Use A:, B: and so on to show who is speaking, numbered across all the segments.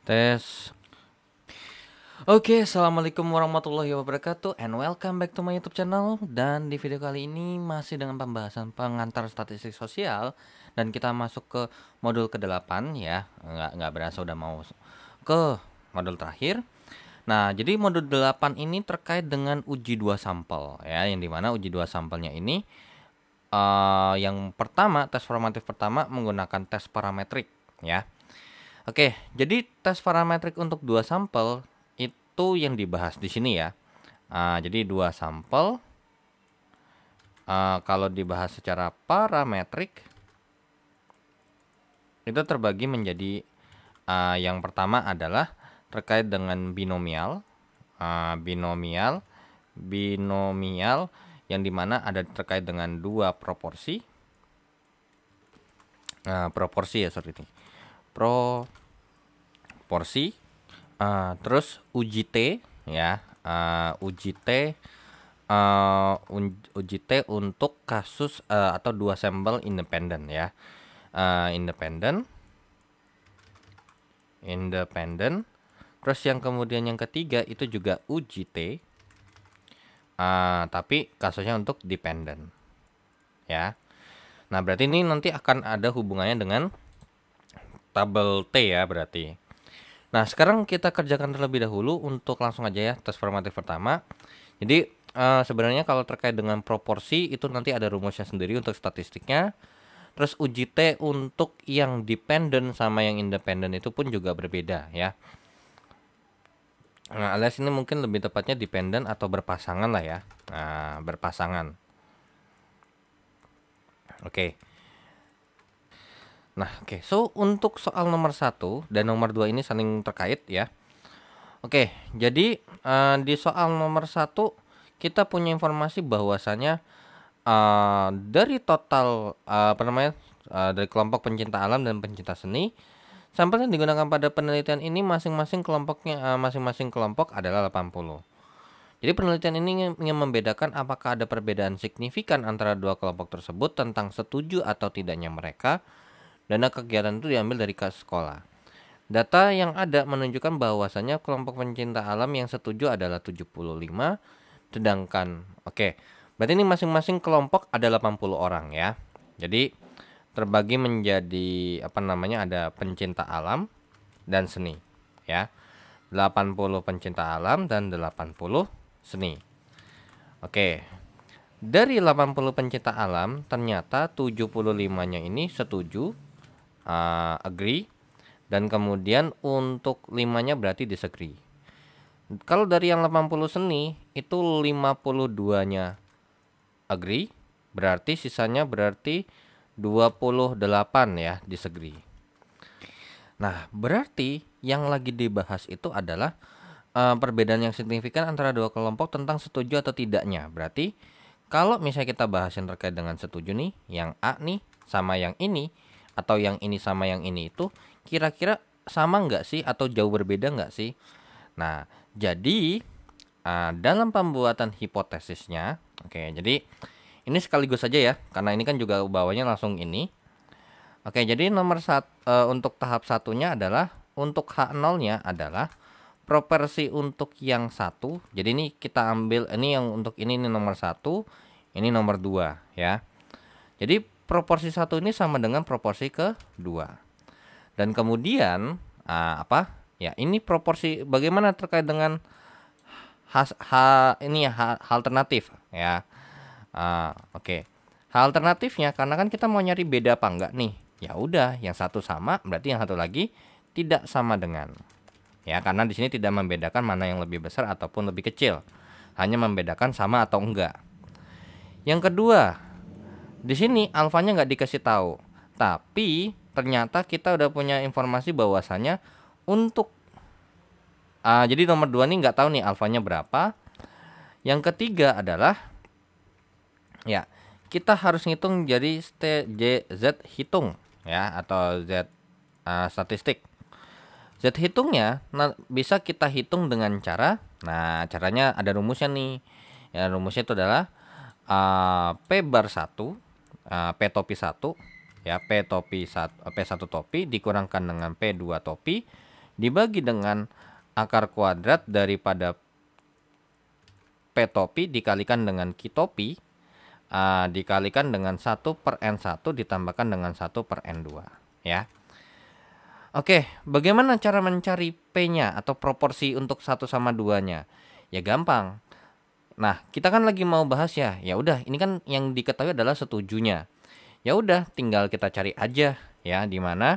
A: Tes. Oke, okay, assalamualaikum warahmatullahi wabarakatuh, and welcome back to my YouTube channel. Dan di video kali ini masih dengan pembahasan pengantar statistik sosial, dan kita masuk ke modul ke-8 ya. Nggak nggak berasa udah mau ke modul terakhir. Nah, jadi modul 8 ini terkait dengan uji dua sampel ya, yang dimana uji dua sampelnya ini uh, yang pertama tes formatif pertama menggunakan tes parametrik ya Oke, jadi tes parametrik untuk dua sampel itu yang dibahas di sini ya. Uh, jadi dua sampel uh, kalau dibahas secara parametrik itu terbagi menjadi uh, yang pertama adalah terkait dengan binomial, uh, binomial, binomial yang dimana ada terkait dengan dua proporsi, uh, proporsi ya sorry ini pro porsi uh, terus T ya uh, T uh, T untuk kasus uh, atau dua sampel independen ya uh, independen independen terus yang kemudian yang ketiga itu juga UJT uh, tapi kasusnya untuk dependen ya nah berarti ini nanti akan ada hubungannya dengan tabel T ya berarti. Nah, sekarang kita kerjakan terlebih dahulu untuk langsung aja ya tes pertama. Jadi, uh, sebenarnya kalau terkait dengan proporsi itu nanti ada rumusnya sendiri untuk statistiknya. Terus uji T untuk yang dependent sama yang independen itu pun juga berbeda ya. Nah, alias ini mungkin lebih tepatnya dependent atau berpasangan lah ya. Nah, berpasangan. Oke. Okay. Nah, oke. Okay. So untuk soal nomor satu dan nomor dua ini saling terkait ya. Oke, okay, jadi uh, di soal nomor satu kita punya informasi bahwasannya uh, eh, dari total uh, apa namanya uh, dari kelompok pencinta alam dan pencinta seni sampel yang digunakan pada penelitian ini masing-masing kelompoknya masing masing-masing kelompok adalah 80. Jadi penelitian ini ingin membedakan apakah ada perbedaan signifikan antara dua kelompok tersebut tentang setuju atau tidaknya mereka Dana kegiatan itu diambil dari kas sekolah. Data yang ada menunjukkan bahwasannya kelompok pencinta alam yang setuju adalah 75, sedangkan oke, okay, berarti ini masing-masing kelompok ada 80 orang ya. Jadi terbagi menjadi apa namanya ada pencinta alam dan seni ya. 80 pencinta alam dan 80 seni. Oke. Okay. Dari 80 pencinta alam ternyata 75-nya ini setuju uh, agree dan kemudian untuk limanya berarti disagree. Kalau dari yang 80 seni itu 52-nya agree, berarti sisanya berarti 28 ya disagree. Nah, berarti yang lagi dibahas itu adalah uh, perbedaan yang signifikan antara dua kelompok tentang setuju atau tidaknya. Berarti kalau misalnya kita bahas yang terkait dengan setuju nih, yang A nih sama yang ini, atau yang ini sama yang ini itu kira-kira sama nggak sih atau jauh berbeda nggak sih? Nah, jadi uh, dalam pembuatan hipotesisnya, oke, okay, jadi ini sekaligus saja ya, karena ini kan juga bawahnya langsung ini. Oke, okay, jadi nomor satu uh, eh, untuk tahap satunya adalah untuk H0-nya adalah proporsi untuk yang satu. Jadi ini kita ambil ini yang untuk ini ini nomor satu, ini nomor dua ya. Jadi proporsi satu ini sama dengan proporsi kedua. Dan kemudian uh, apa? Ya, ini proporsi bagaimana terkait dengan has, ha, ini ya hal alternatif ya. Uh, oke. Okay. Hal alternatifnya karena kan kita mau nyari beda apa enggak nih. Ya udah, yang satu sama berarti yang satu lagi tidak sama dengan. Ya, karena di sini tidak membedakan mana yang lebih besar ataupun lebih kecil. Hanya membedakan sama atau enggak. Yang kedua, di sini alfanya nggak dikasih tahu, tapi ternyata kita udah punya informasi bahwasannya untuk uh, jadi nomor dua nih nggak tahu nih alfanya berapa. Yang ketiga adalah ya kita harus ngitung jadi Z hitung ya atau Z uh, statistik. Z hitungnya nah, bisa kita hitung dengan cara nah caranya ada rumusnya nih. Ya rumusnya itu adalah uh, P bar 1 Eh, P topi 1 ya P topi 1 eh, P1 topi dikurangkan dengan P2 topi dibagi dengan akar kuadrat daripada P topi dikalikan dengan Q topi uh, dikalikan dengan 1 per N1 ditambahkan dengan 1 per N2 ya. Oke, bagaimana cara mencari P-nya atau proporsi untuk 1 sama 2-nya? Ya gampang Nah, kita kan lagi mau bahas ya. Ya udah, ini kan yang diketahui adalah setujunya. Ya udah, tinggal kita cari aja ya di mana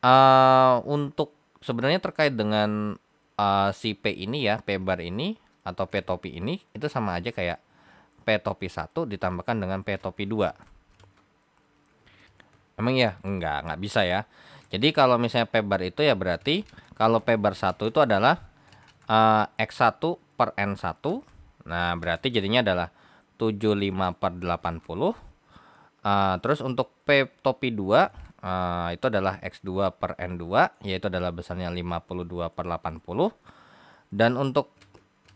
A: uh, untuk sebenarnya terkait dengan uh, si P ini ya, P bar ini atau P topi ini itu sama aja kayak P topi 1 ditambahkan dengan P topi 2. Emang ya? Enggak, enggak bisa ya. Jadi kalau misalnya P bar itu ya berarti kalau P bar 1 itu adalah uh, eh, X1 per N1 Nah, berarti jadinya adalah 75 per 80. Uh, terus untuk P topi 2 uh, ah, itu adalah X2 per N2 yaitu adalah besarnya 52 per 80. Dan untuk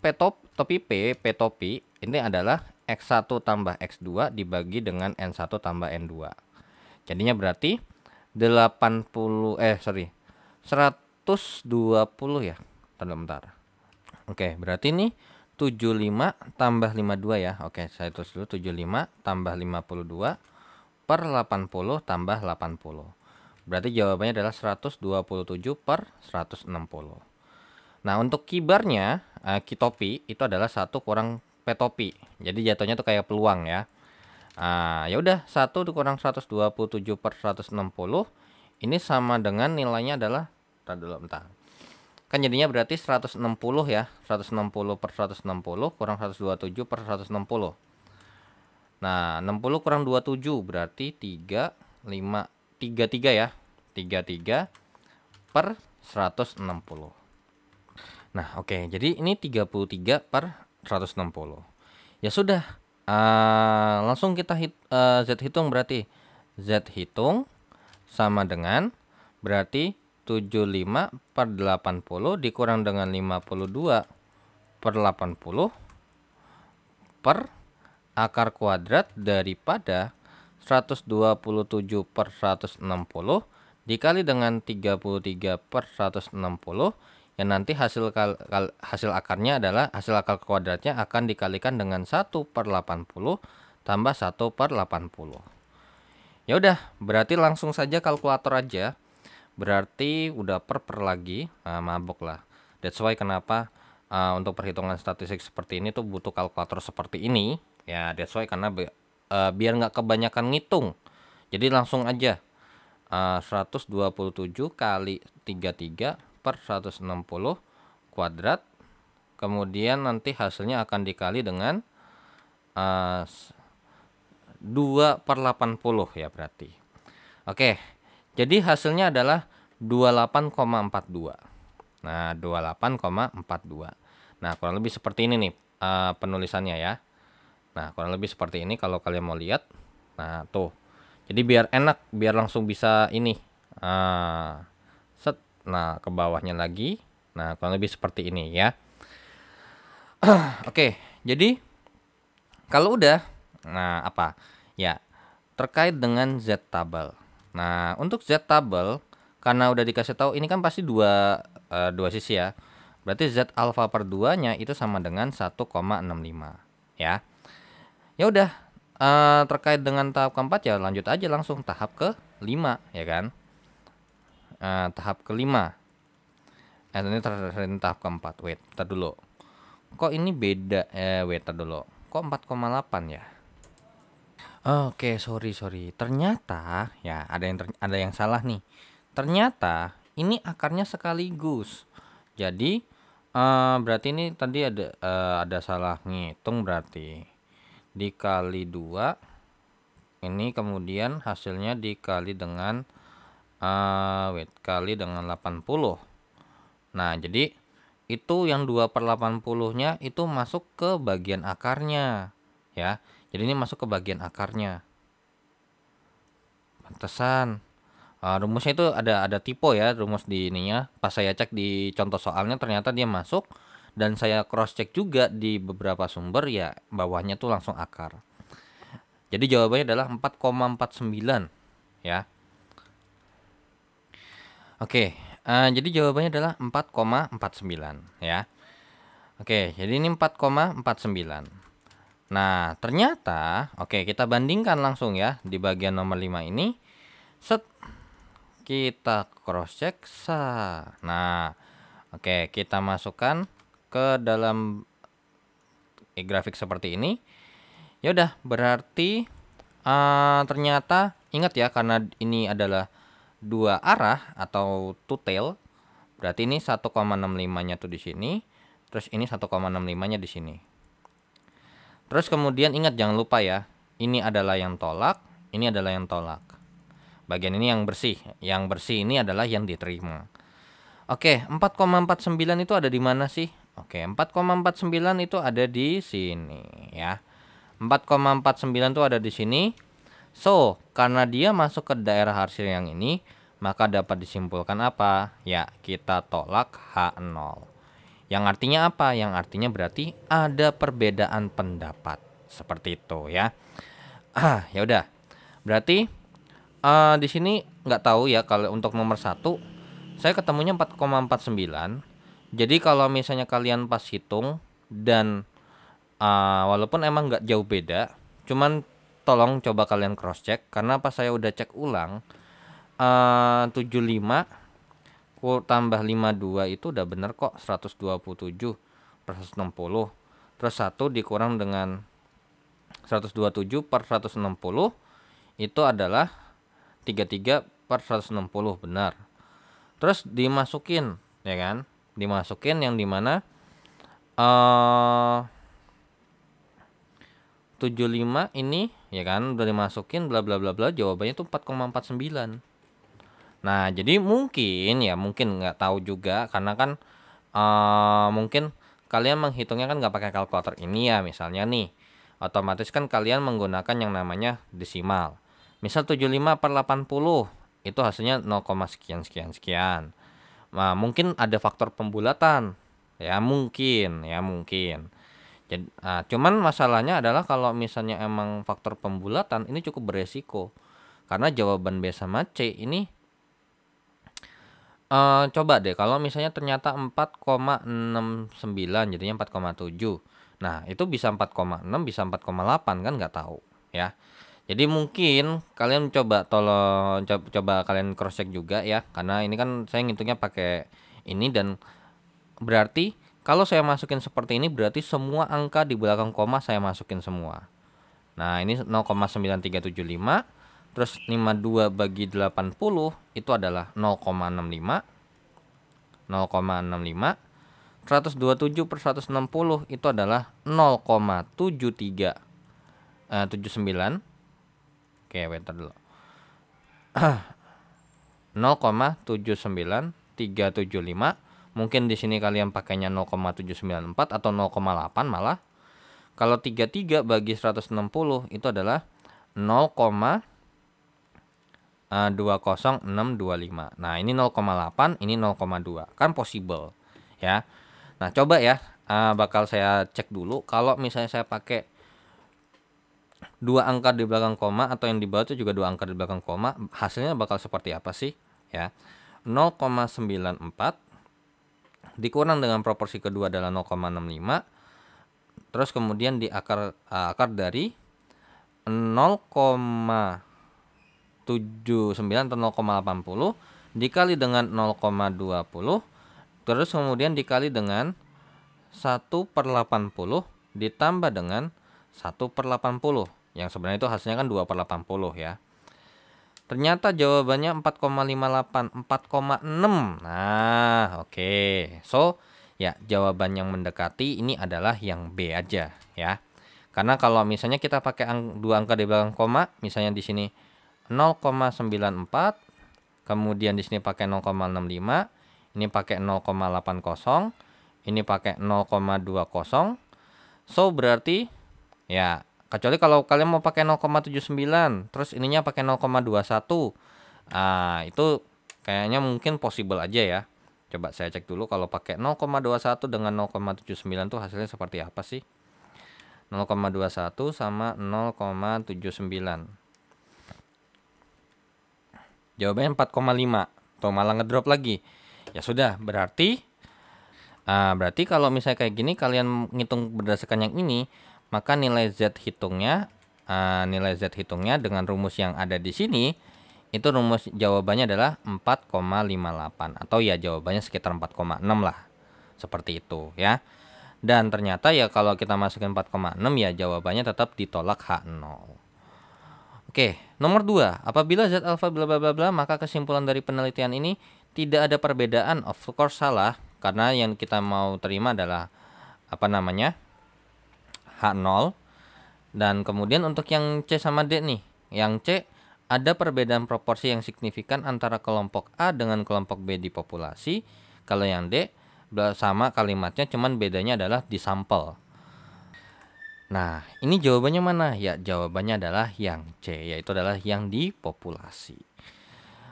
A: P top, topi P, P topi ini adalah X1 tambah X2 dibagi dengan N1 tambah N2. Jadinya berarti 80 eh sorry 120 ya. bentar, bentar. Oke, berarti nih 75 tambah 52 ya. Oke, saya tulis dulu 75 tambah 52 per 80 tambah 80. Berarti jawabannya adalah 127 per 160. Nah, untuk kibarnya uh, kitopi itu adalah satu kurang petopi. Jadi jatuhnya itu kayak peluang ya. Uh, ya udah, 1 kurang 127 per 160 ini sama dengan nilainya adalah Bentar dulu, bentar kan jadinya berarti 160 ya 160 per 160 kurang 127 per 160 nah 60 kurang 27 berarti 3 5 33 ya 33 per 160 nah oke okay. jadi ini 33 per 160 ya sudah uh, langsung kita hit, uh, Z hitung berarti Z hitung sama dengan berarti 75 per 80 dikurang dengan 52 per 80 per akar kuadrat daripada 127 per 160 dikali dengan 33 per 160 yang nanti hasil kal kal hasil akarnya adalah hasil akar kuadratnya akan dikalikan dengan 1 per 80 tambah 1 per 80. Ya udah, berarti langsung saja kalkulator aja berarti udah per per lagi uh, mabok lah that's why kenapa uh, untuk perhitungan statistik seperti ini tuh butuh kalkulator seperti ini ya that's why karena bi uh, ah, biar nggak kebanyakan ngitung jadi langsung aja uh, 127 kali 33 per 160 kuadrat kemudian nanti hasilnya akan dikali dengan uh, 2 per 80 ya berarti oke okay. Jadi hasilnya adalah 28,42. Nah, 28,42. Nah, kurang lebih seperti ini nih uh, penulisannya ya. Nah, kurang lebih seperti ini kalau kalian mau lihat. Nah, tuh. Jadi biar enak, biar langsung bisa ini. Uh, set. Nah, ke bawahnya lagi. Nah, kurang lebih seperti ini ya. Oke, okay, jadi kalau udah, nah apa? Ya, terkait dengan Z tabel. Nah, untuk z tabel karena udah dikasih tahu ini kan pasti dua uh, dua sisi ya. Berarti z alfa per 2-nya itu sama dengan 1,65 ya. Ya udah uh, terkait dengan tahap keempat ya lanjut aja langsung tahap ke 5 ya kan. Uh, tahap ke-5. Eh ini terakhir tahap keempat. Wait, tar dulu. Kok ini beda eh wait tar dulu. Kok 4,8 ya? Oke, sorry sorry. Ternyata ya ada yang ter- ada yang salah nih. Ternyata ini akarnya sekaligus. Jadi uh, berarti ini tadi ada uh, ada salah ngitung berarti. Dikali dua ini kemudian hasilnya dikali dengan uh, wait kali dengan 80. Nah, jadi itu yang 2 per 80 nya itu masuk ke bagian akarnya ya jadi ini masuk ke bagian akarnya. Pantesan. Uh, rumusnya itu ada ada tipe ya rumus di ininya. Pas saya cek di contoh soalnya ternyata dia masuk dan saya cross check juga di beberapa sumber ya bawahnya tuh langsung akar. Jadi jawabannya adalah 4,49 ya. Oke, uh, jadi jawabannya adalah 4,49 ya. Oke, jadi ini 4,49. Nah, ternyata oke okay, kita bandingkan langsung ya di bagian nomor 5 ini. Set kita cross check sah. Nah, oke okay, kita masukkan ke dalam eh, grafik seperti ini. yaudah berarti uh, ternyata ingat ya karena ini adalah dua arah atau two tail. Berarti ini 1,65-nya tuh di sini, terus ini 1,65-nya di sini. Terus kemudian ingat jangan lupa ya, ini adalah yang tolak, ini adalah yang tolak. Bagian ini yang bersih, yang bersih ini adalah yang diterima. Oke, 4,49 itu ada di mana sih? Oke, 4,49 itu ada di sini ya. 4,49 itu ada di sini. So, karena dia masuk ke daerah hasil yang ini, maka dapat disimpulkan apa? Ya, kita tolak H0. Yang artinya apa? Yang artinya berarti ada perbedaan pendapat. Seperti itu ya. Ah, ya udah. Berarti uh, di sini nggak tahu ya kalau untuk nomor satu saya ketemunya 4,49. Jadi kalau misalnya kalian pas hitung dan uh, walaupun emang nggak jauh beda, cuman tolong coba kalian cross check karena pas saya udah cek ulang eh, uh, 75 Ku tambah 52 itu udah bener kok 127 per 160 Terus 1 dikurang dengan 127 per 160 Itu adalah 33 per 160 benar Terus dimasukin ya kan Dimasukin yang dimana eh, uh, 75 ini ya kan udah dimasukin bla bla bla bla jawabannya tuh 4,49 Nah, jadi mungkin ya mungkin nggak tahu juga karena kan uh, mungkin kalian menghitungnya kan nggak pakai kalkulator ini ya misalnya nih. Otomatis kan kalian menggunakan yang namanya desimal. Misal 75 per 80 itu hasilnya 0, sekian sekian sekian. Nah, mungkin ada faktor pembulatan. Ya mungkin, ya mungkin. Jadi, nah, cuman masalahnya adalah kalau misalnya emang faktor pembulatan ini cukup beresiko. Karena jawaban B sama C ini uh, coba deh kalau misalnya ternyata 4,69 jadinya 4,7. Nah itu bisa 4,6 bisa 4,8 kan nggak tahu ya. Jadi mungkin kalian coba tolong coba, coba kalian cross check juga ya karena ini kan saya ngitungnya pakai ini dan berarti kalau saya masukin seperti ini berarti semua angka di belakang koma saya masukin semua. Nah ini 0,9375 Terus 52 bagi 80 itu adalah 0,65. 0,65. 127 per 160 itu adalah 0,73 79 eh, Oke, wait dulu. 0,79375 mungkin di sini kalian pakainya 0,794 atau 0,8 malah. Kalau 33 bagi 160 itu adalah 0, 20625. Eh, nah, ini 0,8, ini 0,2. Kan possible, ya. Nah, coba ya, uh, bakal saya cek dulu kalau misalnya saya pakai dua angka di belakang koma atau yang di bawah itu juga dua angka di belakang koma, hasilnya bakal seperti apa sih, ya? 0,94 dikurang dengan proporsi kedua adalah 0,65 terus kemudian diakar eh, akar dari 0, 79 atau 0,80 dikali dengan 0,20 terus kemudian dikali dengan 1 per 80 ditambah dengan 1 per 80 yang sebenarnya itu hasilnya kan 2 per 80 ya Ternyata jawabannya 4,58, 4,6. Nah, oke. Okay. So, ya jawaban yang mendekati ini adalah yang B aja ya. Karena kalau misalnya kita pakai ang dua angka di belakang koma, misalnya di sini 0,94 kemudian di sini pakai 0,65 ini pakai 0,80 ini pakai 0,20 so berarti ya kecuali kalau kalian mau pakai 0,79 terus ininya pakai 0,21 Nah, itu kayaknya mungkin possible aja ya coba saya cek dulu kalau pakai 0,21 dengan 0,79 tuh hasilnya seperti apa sih 0,21 sama 0,79 Jawabannya 4,5. Tuh malah ngedrop lagi. Ya sudah, berarti uh, berarti kalau misalnya kayak gini kalian ngitung berdasarkan yang ini, maka nilai Z hitungnya uh, nilai Z hitungnya dengan rumus yang ada di sini itu rumus jawabannya adalah 4,58 atau ya jawabannya sekitar 4,6 lah. Seperti itu ya. Dan ternyata ya kalau kita masukin 4,6 ya jawabannya tetap ditolak H0. Oke, nomor dua, apabila zat alfa bla bla bla bla, maka kesimpulan dari penelitian ini tidak ada perbedaan. Of course salah, karena yang kita mau terima adalah apa namanya H0 dan kemudian untuk yang C sama D nih, yang C ada perbedaan proporsi yang signifikan antara kelompok A dengan kelompok B di populasi. Kalau yang D sama kalimatnya cuman bedanya adalah di sampel. Nah, ini jawabannya mana? Ya, jawabannya adalah yang C, yaitu adalah yang dipopulasi.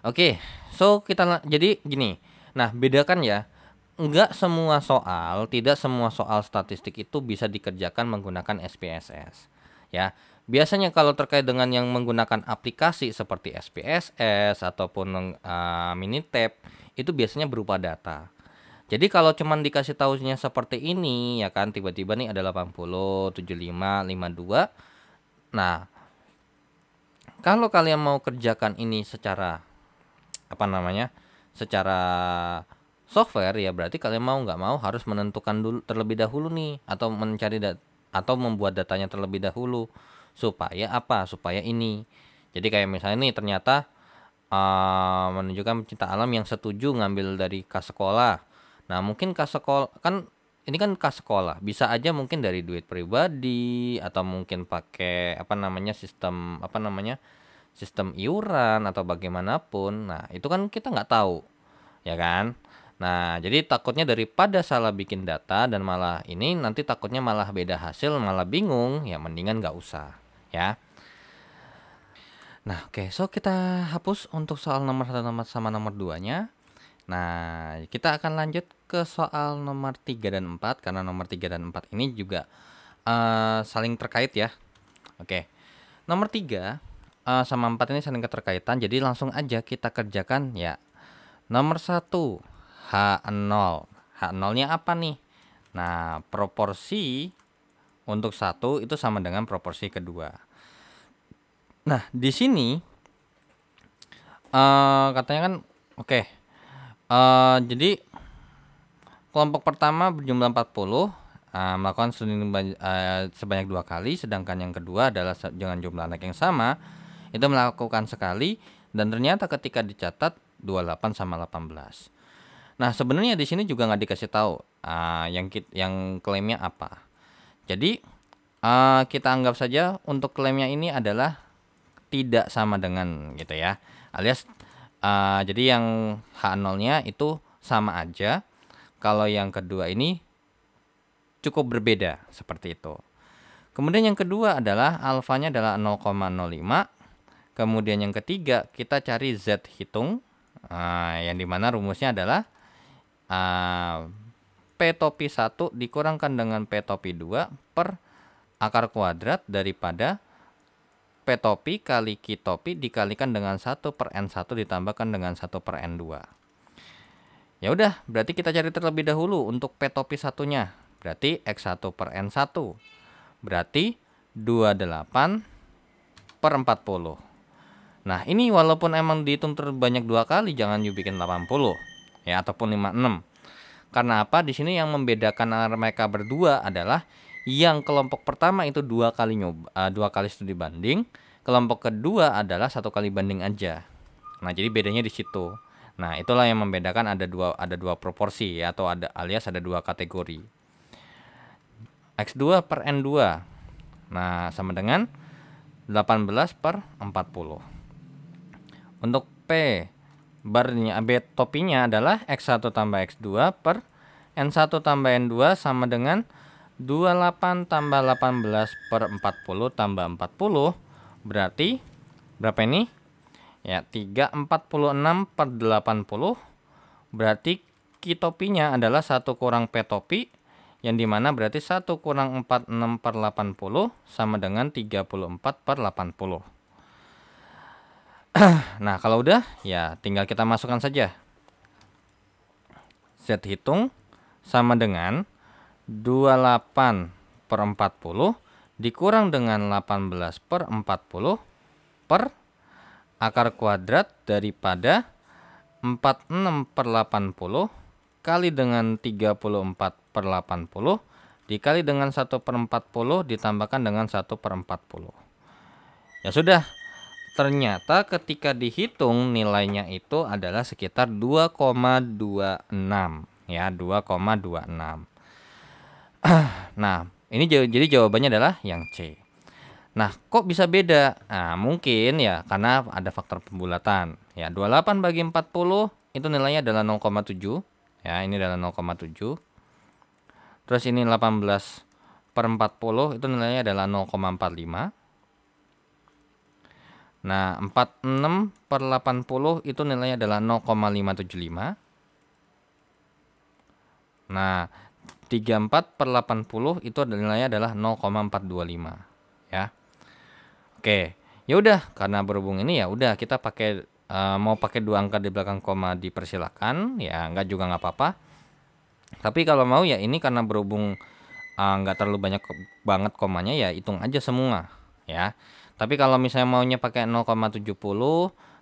A: Oke, so kita jadi gini. Nah, bedakan ya. Enggak semua soal, tidak semua soal statistik itu bisa dikerjakan menggunakan SPSS. Ya, biasanya kalau terkait dengan yang menggunakan aplikasi seperti SPSS ataupun uh, eh, Minitab itu biasanya berupa data. Jadi kalau cuman dikasih tahunya seperti ini ya kan tiba-tiba nih ada 80, 75, 52. Nah, kalau kalian mau kerjakan ini secara apa namanya? secara software ya berarti kalian mau nggak mau harus menentukan dulu terlebih dahulu nih atau mencari dat atau membuat datanya terlebih dahulu supaya apa? supaya ini. Jadi kayak misalnya nih ternyata uh, menunjukkan pencinta alam yang setuju ngambil dari kas sekolah Nah mungkin kas sekolah kan ini kan kas sekolah bisa aja mungkin dari duit pribadi atau mungkin pakai apa namanya sistem apa namanya sistem iuran atau bagaimanapun. Nah itu kan kita nggak tahu ya kan. Nah, jadi takutnya daripada salah bikin data dan malah ini nanti takutnya malah beda hasil, malah bingung, ya mendingan nggak usah, ya. Nah, oke, okay, so kita hapus untuk soal nomor satu nomor sama nomor nya Nah, kita akan lanjut ke soal nomor 3 dan 4 karena nomor 3 dan 4 ini juga uh, saling terkait ya. Oke. Okay. Nomor 3 uh, eh, sama 4 ini saling keterkaitan jadi langsung aja kita kerjakan ya. Nomor 1 H0. H0-nya apa nih? Nah, proporsi untuk satu itu sama dengan proporsi kedua. Nah, di sini uh, katanya kan oke. Okay, uh, jadi Kelompok pertama berjumlah 40 uh, ah, melakukan screening uh, ah, sebanyak dua kali, sedangkan yang kedua adalah dengan jumlah anak yang sama itu melakukan sekali dan ternyata ketika dicatat 28 sama 18. Nah sebenarnya di sini juga nggak dikasih tahu uh, yang yang klaimnya apa. Jadi uh, kita anggap saja untuk klaimnya ini adalah tidak sama dengan gitu ya, alias uh, jadi yang H0-nya itu sama aja kalau yang kedua ini cukup berbeda seperti itu. Kemudian yang kedua adalah alfanya adalah 0,05. Kemudian yang ketiga kita cari z hitung Nah, yang dimana rumusnya adalah uh, P topi 1 dikurangkan dengan P topi 2 per akar kuadrat daripada P topi kali Q topi dikalikan dengan 1 per N1 ditambahkan dengan 1 per N2. Ya udah, berarti kita cari terlebih dahulu untuk P topi satunya. Berarti X1 per N1. Berarti 28 per 40. Nah, ini walaupun emang dihitung terbanyak dua kali, jangan you bikin 80 ya ataupun 56. Karena apa? Di sini yang membedakan mereka berdua adalah yang kelompok pertama itu dua kali nyoba eh, dua kali studi banding, kelompok kedua adalah satu kali banding aja. Nah, jadi bedanya di situ. Nah, itulah yang membedakan ada dua ada dua proporsi ya, atau ada alias ada dua kategori. X2 per N2. Nah, sama dengan 18 per 40. Untuk P barnya B topinya adalah X1 tambah X2 per N1 tambah N2 sama dengan 28 tambah 18 per 40 tambah 40 berarti berapa ini? Ya, 346 per 80 berarti topinya adalah 1 kurang P topi yang dimana berarti 1 kurang 46 per 80 sama dengan 34 per 80 nah kalau udah ya tinggal kita masukkan saja Z hitung sama dengan 28 per 40 dikurang dengan 18 per 40 per akar kuadrat daripada 46 per 80 kali dengan 34 per 80 dikali dengan 1 per 40 ditambahkan dengan 1 per 40. Ya sudah, ternyata ketika dihitung nilainya itu adalah sekitar 2,26 ya 2,26. nah, ini jadi jawabannya adalah yang C. Nah, kok bisa beda? Nah, mungkin ya karena ada faktor pembulatan. Ya, 28 bagi 40 itu nilainya adalah 0,7. Ya, ini adalah 0,7. Terus ini 18 per 40 itu nilainya adalah 0,45. Nah, 46 per 80 itu nilainya adalah 0,575. Nah, 34 per 80 itu nilainya adalah 0,425. Ya. Oke. Ya udah karena berhubung ini ya udah kita pakai uh, mau pakai dua angka di belakang koma dipersilakan ya nggak juga nggak apa-apa. Tapi kalau mau ya ini karena berhubung uh, nggak terlalu banyak banget komanya ya hitung aja semua ya. Tapi kalau misalnya maunya pakai 0,70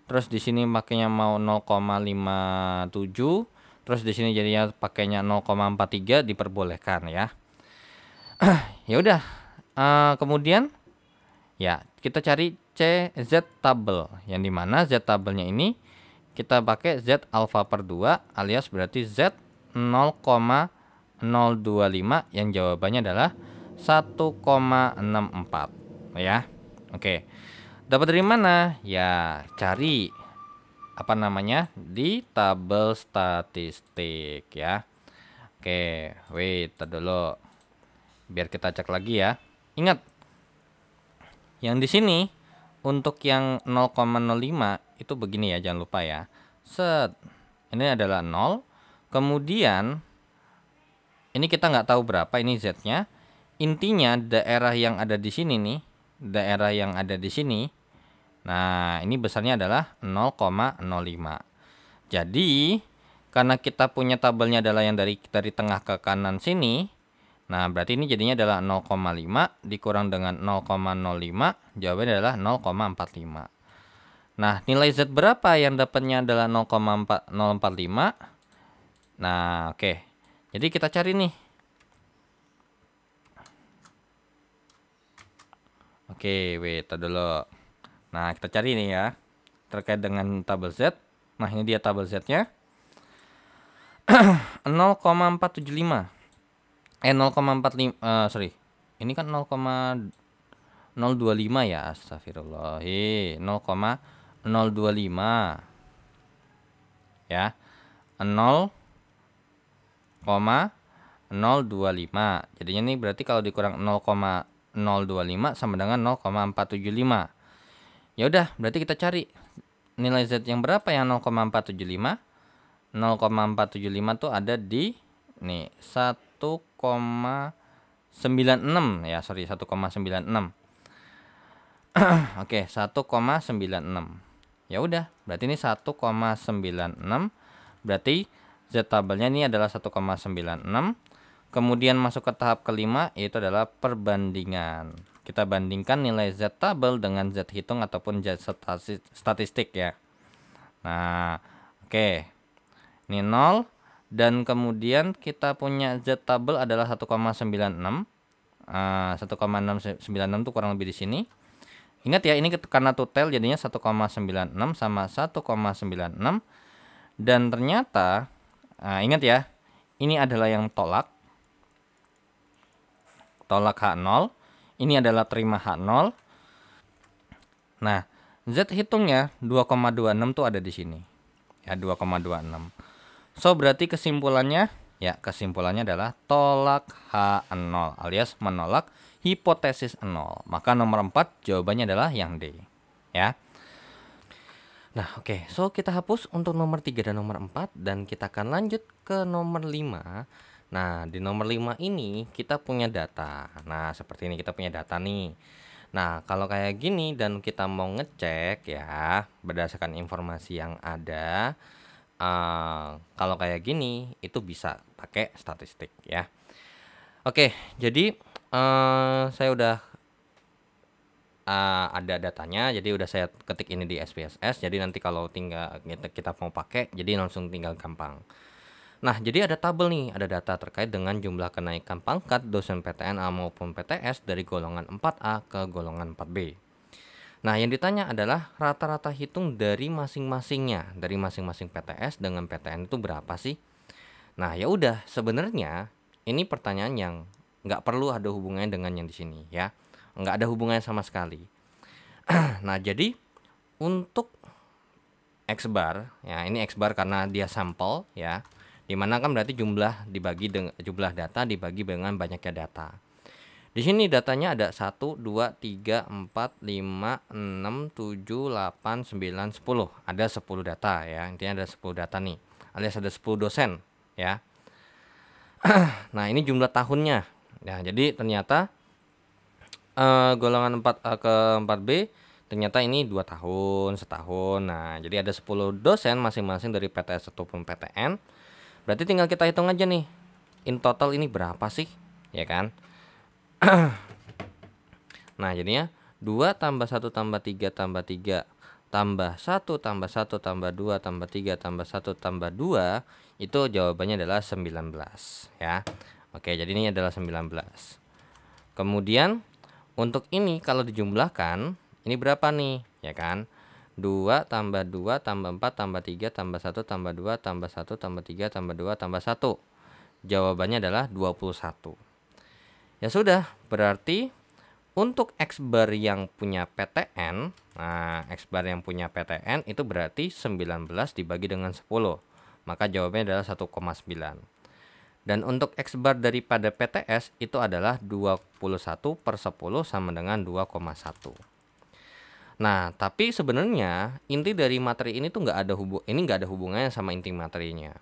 A: terus di sini pakainya mau 0,57 terus di sini jadinya pakainya 0,43 diperbolehkan ya. ya udah uh, kemudian ya kita cari C Z tabel yang dimana Z tabelnya ini kita pakai Z alpha per 2 alias berarti Z 0,025 yang jawabannya adalah 1,64 ya oke dapat dari mana ya cari apa namanya di tabel statistik ya oke wait dulu biar kita cek lagi ya ingat yang di sini untuk yang 0,05 itu begini ya, jangan lupa ya. Set. Ini adalah 0. Kemudian ini kita nggak tahu berapa ini Z-nya. Intinya daerah yang ada di sini nih, daerah yang ada di sini. Nah, ini besarnya adalah 0,05. Jadi, karena kita punya tabelnya adalah yang dari dari tengah ke kanan sini, Nah, berarti ini jadinya adalah 0,5 dikurang dengan 0,05, jawabannya adalah 0,45. Nah, nilai Z berapa yang dapatnya adalah 0,45 Nah, oke. Okay. Jadi kita cari nih. Oke, okay, wait, dulu. Nah, kita cari nih ya. Terkait dengan tabel Z. Nah, ini dia tabel Z-nya. 0,475. eh 0,45 uh, eh, sorry ini kan 0,025 ya astagfirullahi 0,025 ya 0,025 jadinya ini berarti kalau dikurang 0,025 sama dengan 0,475 ya udah berarti kita cari nilai z yang berapa yang 0,475 0,475 tuh ada di nih 1, 1,96 ya sorry 1,96 oke 1,96 ya udah berarti ini 1,96 berarti Z tabelnya ini adalah 1,96 kemudian masuk ke tahap kelima yaitu adalah perbandingan kita bandingkan nilai Z tabel dengan Z hitung ataupun Z statistik ya nah oke ini 0 dan kemudian kita punya z tabel adalah 1,96 uh, 1,696 itu kurang lebih di sini ingat ya ini karena total jadinya 1,96 sama 1,96 dan ternyata uh, ingat ya ini adalah yang tolak tolak H0 ini adalah terima H0 nah Z hitungnya 2,26 tuh ada di sini ya 2,26 So berarti kesimpulannya ya kesimpulannya adalah tolak H0 alias menolak hipotesis 0. Maka nomor 4 jawabannya adalah yang D. Ya. Nah, oke. Okay. So kita hapus untuk nomor 3 dan nomor 4 dan kita akan lanjut ke nomor 5. Nah, di nomor 5 ini kita punya data. Nah, seperti ini kita punya data nih. Nah, kalau kayak gini dan kita mau ngecek ya berdasarkan informasi yang ada, uh, kalau kayak gini itu bisa pakai statistik ya. Oke, jadi uh, saya udah uh, ada datanya, jadi udah saya ketik ini di SPSS. Jadi nanti kalau tinggal kita, kita mau pakai, jadi langsung tinggal gampang. Nah, jadi ada tabel nih, ada data terkait dengan jumlah kenaikan pangkat dosen PTN maupun PTS dari golongan 4A ke golongan 4B. Nah, yang ditanya adalah rata-rata hitung dari masing-masingnya, dari masing-masing PTS dengan PTN itu berapa sih? Nah, ya udah, sebenarnya ini pertanyaan yang nggak perlu ada hubungannya dengan yang di sini ya. Nggak ada hubungannya sama sekali. nah, jadi untuk X bar, ya ini X bar karena dia sampel ya. Dimana kan berarti jumlah dibagi dengan jumlah data dibagi dengan banyaknya data. Di sini datanya ada 1 2 3 4 5 6 7 8 9 10. Ada 10 data ya. Intinya ada 10 data nih. Alias ada 10 dosen ya. nah, ini jumlah tahunnya. Nah, jadi ternyata uh, golongan 4 uh, eh, ke 4B ternyata ini 2 tahun, setahun. Nah, jadi ada 10 dosen masing-masing dari PTS ataupun PTN. Berarti tinggal kita hitung aja nih. In total ini berapa sih? Ya kan? nah jadinya 2 tambah 1 tambah 3 tambah 3 tambah 1 tambah 1 tambah 2 tambah 3 tambah 1 tambah 2 itu jawabannya adalah 19 ya. Oke, jadi ini adalah 19. Kemudian untuk ini kalau dijumlahkan ini berapa nih ya kan? 2 tambah 2 tambah 4 tambah 3 tambah 1 tambah 2 tambah 1 tambah 3 tambah 2 tambah 1 Jawabannya adalah 21 Ya sudah, berarti untuk X bar yang punya PTN, nah X bar yang punya PTN itu berarti 19 dibagi dengan 10. Maka jawabannya adalah 1,9. Dan untuk X bar daripada PTS itu adalah 21 per 10 sama dengan 2,1. Nah, tapi sebenarnya inti dari materi ini tuh nggak ada hubung ini nggak ada hubungannya sama inti materinya.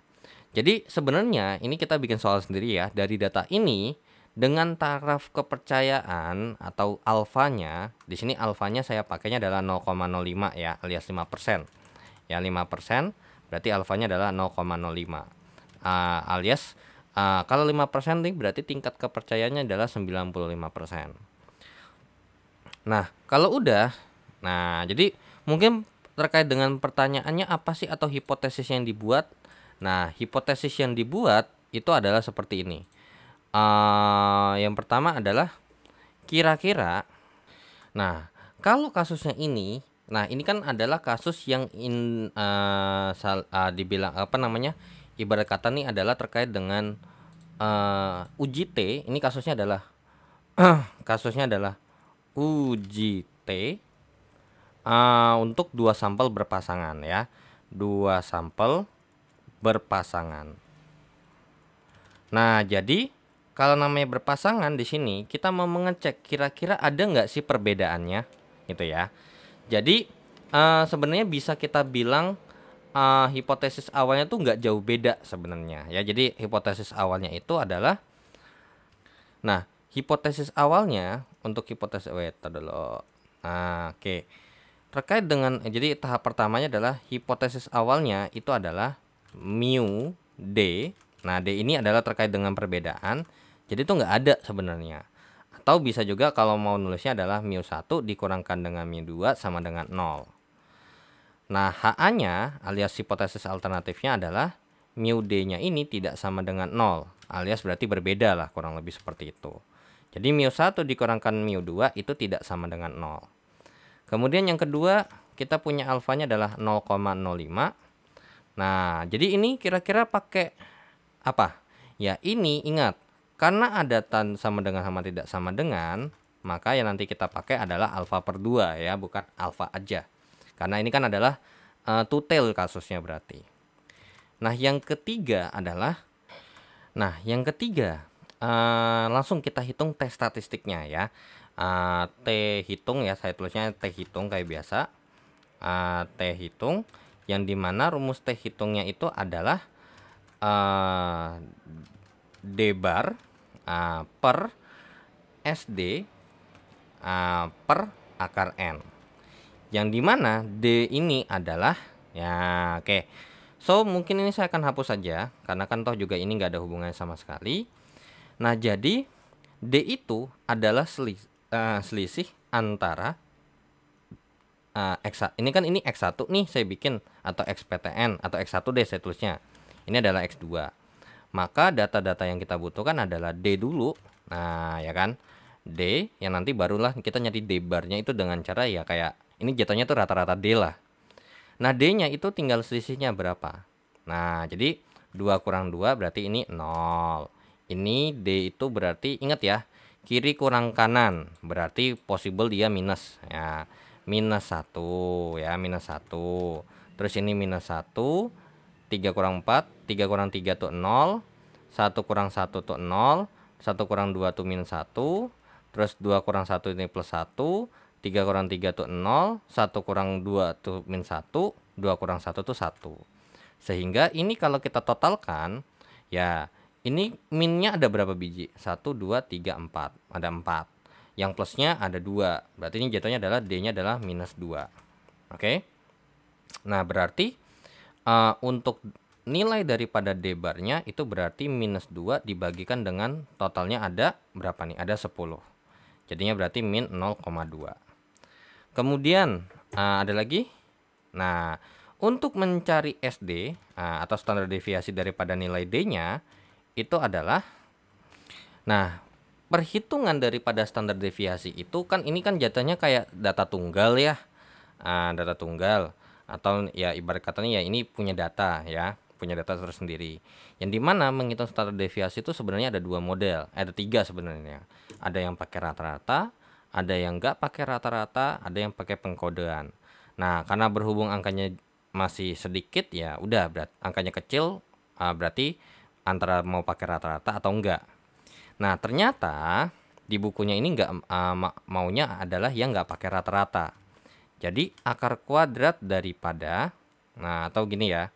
A: Jadi sebenarnya ini kita bikin soal sendiri ya dari data ini dengan taraf kepercayaan atau alfanya, di sini alfanya saya pakainya adalah 0,05 ya, alias 5%. Ya, 5% berarti alfanya adalah 0,05. Uh, ah, alias uh, kalau 5% nih berarti tingkat kepercayaannya adalah 95%. Nah, kalau udah nah jadi mungkin terkait dengan pertanyaannya apa sih atau hipotesis yang dibuat? Nah, hipotesis yang dibuat itu adalah seperti ini uh, yang pertama adalah kira-kira nah kalau kasusnya ini nah ini kan adalah kasus yang in uh, sal, uh, dibilang apa namanya ibarat kata nih adalah terkait dengan uh, t ini kasusnya adalah uh, kasusnya adalah UJT uh, ah, untuk dua sampel berpasangan ya dua sampel berpasangan nah jadi kalau namanya berpasangan di sini kita mau mengecek kira-kira ada nggak sih perbedaannya gitu ya. Jadi uh, sebenarnya bisa kita bilang uh, hipotesis awalnya tuh nggak jauh beda sebenarnya ya. Jadi hipotesis awalnya itu adalah nah hipotesis awalnya untuk hipotesis wait dulu. Nah, oke. Okay. Terkait dengan jadi tahap pertamanya adalah hipotesis awalnya itu adalah mu d. Nah, d ini adalah terkait dengan perbedaan jadi itu nggak ada sebenarnya. Atau bisa juga kalau mau nulisnya adalah mu 1 dikurangkan dengan mu 2 sama dengan 0. Nah, HA-nya alias hipotesis alternatifnya adalah mu D-nya ini tidak sama dengan 0, alias berarti berbeda lah kurang lebih seperti itu. Jadi mu 1 dikurangkan mu 2 itu tidak sama dengan 0. Kemudian yang kedua, kita punya alfanya adalah 0,05. Nah, jadi ini kira-kira pakai apa? Ya, ini ingat karena ada tan sama dengan sama tidak sama dengan, maka yang nanti kita pakai adalah alfa per 2 ya, bukan alfa aja. Karena ini kan adalah uh, tail kasusnya berarti. Nah, yang ketiga adalah Nah, yang ketiga uh, langsung kita hitung t statistiknya ya. Uh, t hitung ya, saya tulisnya T hitung kayak biasa. Uh, t hitung yang dimana rumus T hitungnya itu adalah uh, D bar per SD uh, per akar N. Yang dimana D ini adalah ya oke. Okay. So mungkin ini saya akan hapus saja karena kan toh juga ini nggak ada hubungannya sama sekali. Nah jadi D itu adalah uh, selisih antara uh, X ini kan ini X1 nih saya bikin atau XPTN atau X1 deh saya tulisnya. Ini adalah X2 maka data-data yang kita butuhkan adalah D dulu. Nah, ya kan? D yang nanti barulah kita nyari D barnya itu dengan cara ya kayak ini jatuhnya tuh rata-rata D lah. Nah, D-nya itu tinggal selisihnya berapa. Nah, jadi 2 kurang 2 berarti ini 0. Ini D itu berarti ingat ya, kiri kurang kanan berarti possible dia minus ya. Minus 1 ya, minus 1. Terus ini minus 1 3 kurang 4 3 kurang 3 tuh 0 1 kurang 1 tuh 0 1 kurang 2 tuh minus 1 terus 2 kurang 1 ini plus 1 3 kurang 3 tuh 0 1 kurang 2 tuh minus 1 2 kurang 1 tuh 1 sehingga ini kalau kita totalkan ya ini minnya ada berapa biji? 1, 2, 3, 4 ada 4 yang plusnya ada 2 berarti ini jatuhnya adalah D nya adalah minus 2 oke okay? nah berarti uh, untuk nilai daripada debarnya itu berarti minus 2 dibagikan dengan totalnya ada berapa nih? Ada 10. Jadinya berarti min 0,2. Kemudian uh, ada lagi. Nah, untuk mencari SD uh, eh, atau standar deviasi daripada nilai D-nya itu adalah nah, perhitungan daripada standar deviasi itu kan ini kan jatuhnya kayak data tunggal ya. Uh, data tunggal atau ya ibarat katanya ya ini punya data ya punya data tersendiri yang dimana menghitung standar deviasi itu sebenarnya ada dua model eh, ada tiga sebenarnya ada yang pakai rata-rata ada yang enggak pakai rata-rata ada yang pakai pengkodean nah karena berhubung angkanya masih sedikit ya udah berat angkanya kecil ah, berarti antara mau pakai rata-rata atau enggak nah ternyata di bukunya ini enggak uh, ah, maunya adalah yang enggak pakai rata-rata jadi akar kuadrat daripada nah atau gini ya.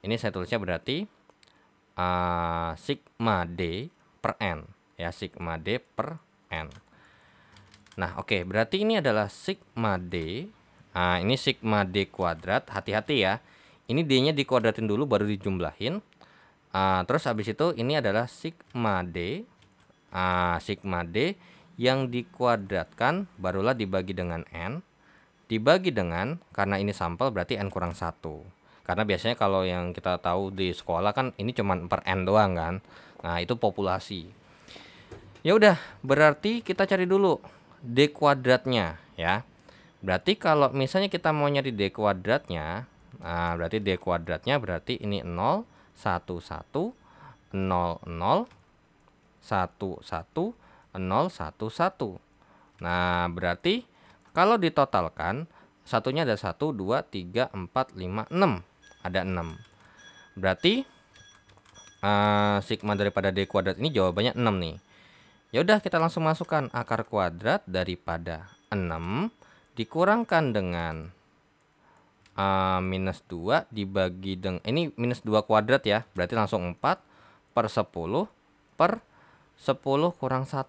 A: Ini saya tulisnya berarti uh, sigma d per n ya sigma d per n. Nah, oke, okay, berarti ini adalah sigma d. Nah, ini sigma d kuadrat. Hati-hati ya. Ini d-nya dikuadratin dulu baru dijumlahin. Uh, terus habis itu ini adalah sigma d uh, sigma d yang dikuadratkan barulah dibagi dengan n dibagi dengan karena ini sampel berarti n kurang satu karena biasanya kalau yang kita tahu di sekolah kan ini cuma per n doang kan nah itu populasi ya udah berarti kita cari dulu d kuadratnya ya berarti kalau misalnya kita mau nyari d kuadratnya nah berarti d kuadratnya berarti ini 0 1 1 0 0 1 1 0 1 1 nah berarti kalau ditotalkan, satunya ada 1, 2, 3, 4, 5, 6. Ada 6. Berarti uh, sigma daripada D kuadrat ini jawabannya 6 nih. Ya udah kita langsung masukkan akar kuadrat daripada 6 dikurangkan dengan uh, minus 2 dibagi dengan ini minus 2 kuadrat ya. Berarti langsung 4 per 10 per 10 kurang 1.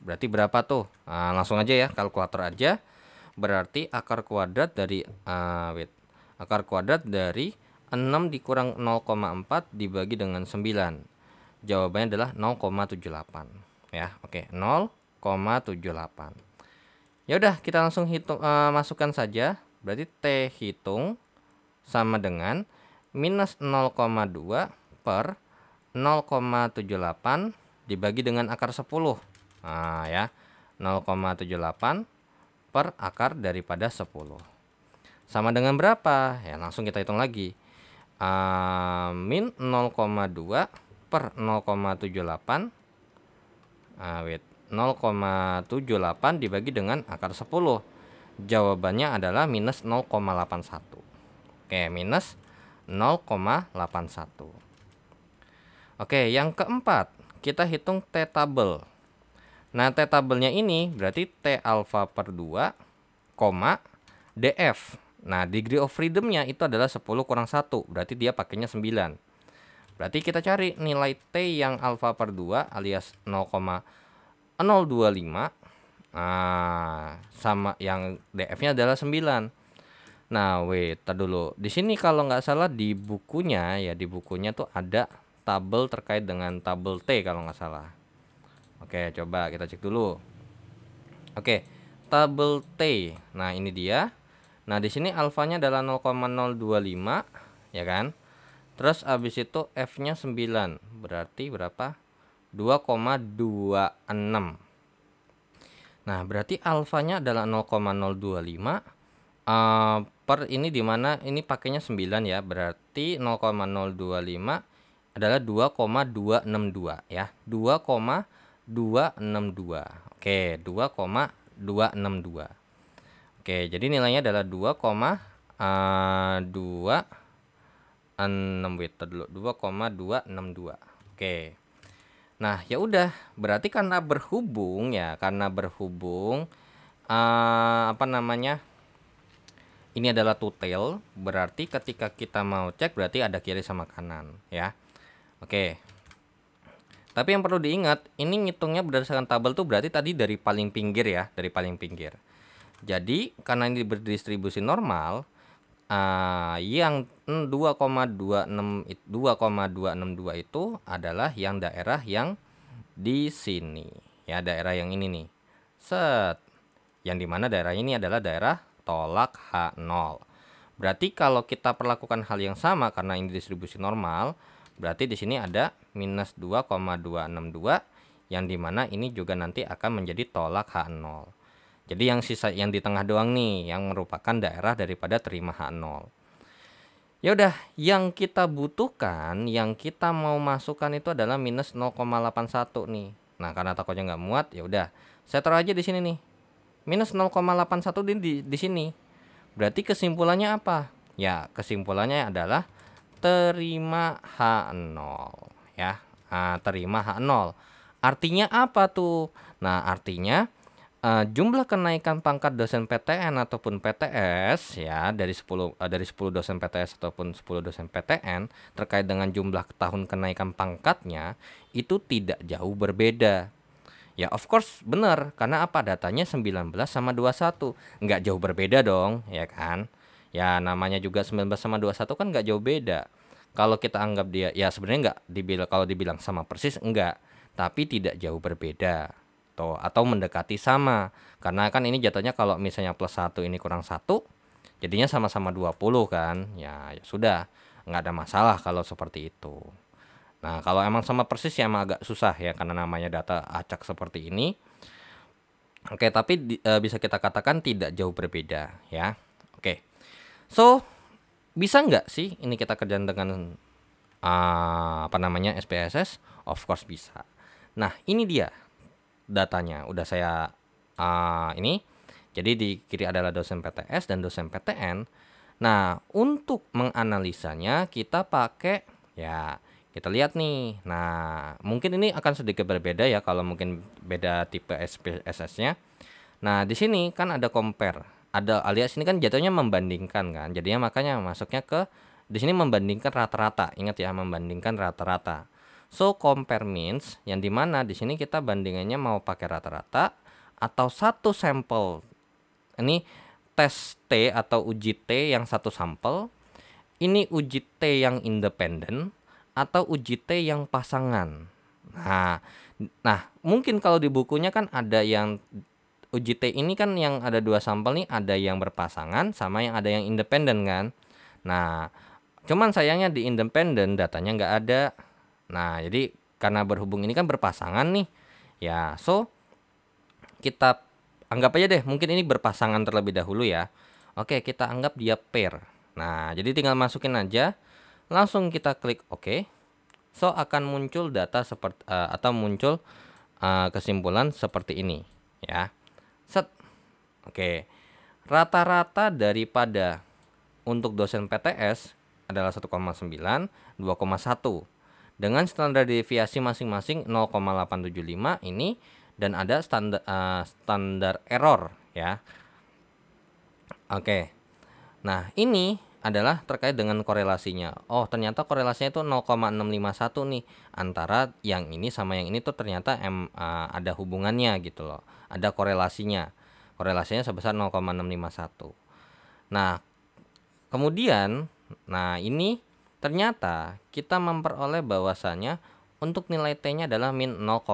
A: Berarti berapa tuh? Nah, langsung aja ya, kalkulator aja. Berarti akar kuadrat dari uh, wait, akar kuadrat dari 6 dikurang 0,4 dibagi dengan 9. Jawabannya adalah 0,78. Ya, oke, okay, 0,78. Ya udah, kita langsung hitung uh, masukkan saja. Berarti T hitung sama dengan minus 0,2 per 0,78 dibagi dengan akar 10 Nah, ya. 0,78 per akar daripada 10. Sama dengan berapa? Ya, langsung kita hitung lagi. Uh, min 0,2 per 0,78 uh, ah, wait 0,78 dibagi dengan akar 10 jawabannya adalah minus 0,81 oke minus 0,81 oke yang keempat kita hitung t-table Nah, T tabelnya ini berarti T alpha per 2, koma DF. Nah, degree of freedomnya itu adalah 10 kurang 1, berarti dia pakainya 9. Berarti kita cari nilai T yang alpha per 2 alias 0,025 Nah, sama yang DF-nya adalah 9. Nah, wait, tar dulu. Di sini kalau nggak salah di bukunya ya di bukunya tuh ada tabel terkait dengan tabel T kalau nggak salah. Oke, coba kita cek dulu. Oke, table T. Nah, ini dia. Nah, di sini alfanya adalah 0,025, ya kan? Terus habis itu F-nya 9. Berarti berapa? 2,26. Nah, berarti alfanya adalah 0,025 Uh, eh, per ini dimana ini pakainya 9 ya berarti 0,025 adalah 2,262 ya 2,262 262. Oke, 2,262. Oke, jadi nilainya adalah 2, uh, 2 6 wait dulu 2,262. Oke. Nah, ya udah, berarti karena berhubung ya, karena berhubung uh, apa namanya? Ini adalah tutel, berarti ketika kita mau cek berarti ada kiri sama kanan ya. Oke, tapi yang perlu diingat, ini ngitungnya berdasarkan tabel tuh berarti tadi dari paling pinggir ya, dari paling pinggir. Jadi karena ini berdistribusi normal, uh, yang 2,262 itu adalah yang daerah yang di sini, ya daerah yang ini nih. Set. Yang dimana daerah ini adalah daerah tolak H0. Berarti kalau kita perlakukan hal yang sama karena ini distribusi normal, Berarti di sini ada minus 2,262 yang dimana ini juga nanti akan menjadi tolak H0. Jadi yang sisa yang di tengah doang nih yang merupakan daerah daripada terima H0. Ya udah, yang kita butuhkan, yang kita mau masukkan itu adalah minus 0,81 nih. Nah, karena takutnya nggak muat, ya udah. Saya taruh aja di sini nih. Minus 0,81 di, di di sini. Berarti kesimpulannya apa? Ya, kesimpulannya adalah terima H0 ya. Nah, terima H0. Artinya apa tuh? Nah, artinya uh, jumlah kenaikan pangkat dosen PTN ataupun PTS ya dari 10 uh, eh, dari 10 dosen PTS ataupun 10 dosen PTN terkait dengan jumlah tahun kenaikan pangkatnya itu tidak jauh berbeda. Ya of course benar karena apa datanya 19 sama 21 nggak jauh berbeda dong ya kan ya namanya juga 19 sama 21 kan nggak jauh beda kalau kita anggap dia ya sebenarnya nggak dibilang kalau dibilang sama persis enggak tapi tidak jauh berbeda Tuh, atau mendekati sama karena kan ini jatuhnya kalau misalnya plus satu ini kurang satu jadinya sama-sama 20 kan ya, ya sudah nggak ada masalah kalau seperti itu Nah, kalau emang sama persis ya emang agak susah ya karena namanya data acak seperti ini. Oke, tapi e, bisa kita katakan tidak jauh berbeda ya. Oke. So bisa nggak sih ini kita kerjaan dengan uh, apa namanya SPSS? Of course bisa. Nah ini dia datanya. Udah saya uh, ini. Jadi di kiri adalah dosen PTS dan dosen PTN. Nah untuk menganalisanya kita pakai ya kita lihat nih. Nah mungkin ini akan sedikit berbeda ya kalau mungkin beda tipe SPSS-nya. Nah di sini kan ada compare ada alias ini kan jatuhnya membandingkan kan jadinya makanya masuknya ke di sini membandingkan rata-rata ingat ya membandingkan rata-rata so compare means yang dimana di sini kita bandingannya mau pakai rata-rata atau satu sampel ini tes T atau uji T yang satu sampel ini uji T yang independen atau uji T yang pasangan nah nah mungkin kalau di bukunya kan ada yang UJT ini kan yang ada dua sampel nih, ada yang berpasangan sama yang ada yang independen kan. Nah, cuman sayangnya di independen datanya nggak ada. Nah, jadi karena berhubung ini kan berpasangan nih, ya so kita anggap aja deh, mungkin ini berpasangan terlebih dahulu ya. Oke, kita anggap dia pair. Nah, jadi tinggal masukin aja, langsung kita klik OK. So akan muncul data seperti uh, atau muncul uh, kesimpulan seperti ini, ya. Set. Oke. Rata-rata daripada untuk dosen PTS adalah 1,9, 2,1. Dengan standar deviasi masing-masing 0,875 ini dan ada standar uh, eh, standar error ya. Oke. Nah, ini adalah terkait dengan korelasinya. Oh, ternyata korelasinya itu 0,651 nih antara yang ini sama yang ini tuh ternyata M, uh, ada hubungannya gitu loh. Ada korelasinya. Korelasinya sebesar 0,651. Nah, kemudian nah ini ternyata kita memperoleh bahwasannya untuk nilai T-nya adalah min 0,8.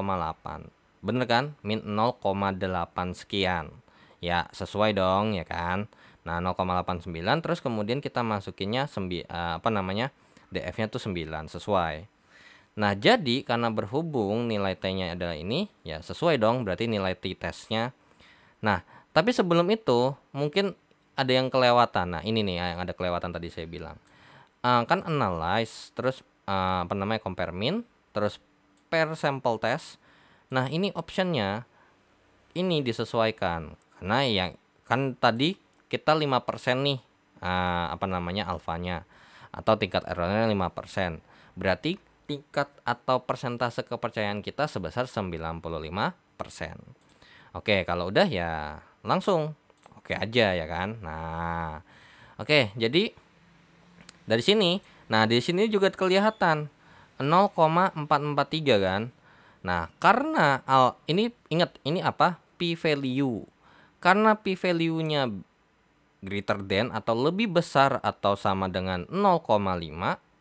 A: Bener kan? Min 0,8 sekian. Ya, sesuai dong ya kan? Nah, 0,89 terus kemudian kita masukinnya sembi, eh, apa namanya? DF-nya tuh 9 sesuai. Nah, jadi karena berhubung nilai T-nya adalah ini, ya sesuai dong berarti nilai T-testnya. Nah, tapi sebelum itu mungkin ada yang kelewatan. Nah, ini nih yang ada kelewatan tadi saya bilang. Uh, kan analyze terus uh, apa namanya compare min terus per sample test. Nah, ini optionnya ini disesuaikan karena yang kan tadi kita 5% nih uh, apa namanya alfanya atau tingkat errornya 5%. Berarti tingkat atau persentase kepercayaan kita sebesar 95%. Oke, kalau udah ya langsung oke aja ya kan. Nah, oke, jadi dari sini, nah di sini juga kelihatan 0,443 kan. Nah, karena al ini ingat ini apa? P value. Karena P value-nya greater than atau lebih besar atau sama dengan 0,5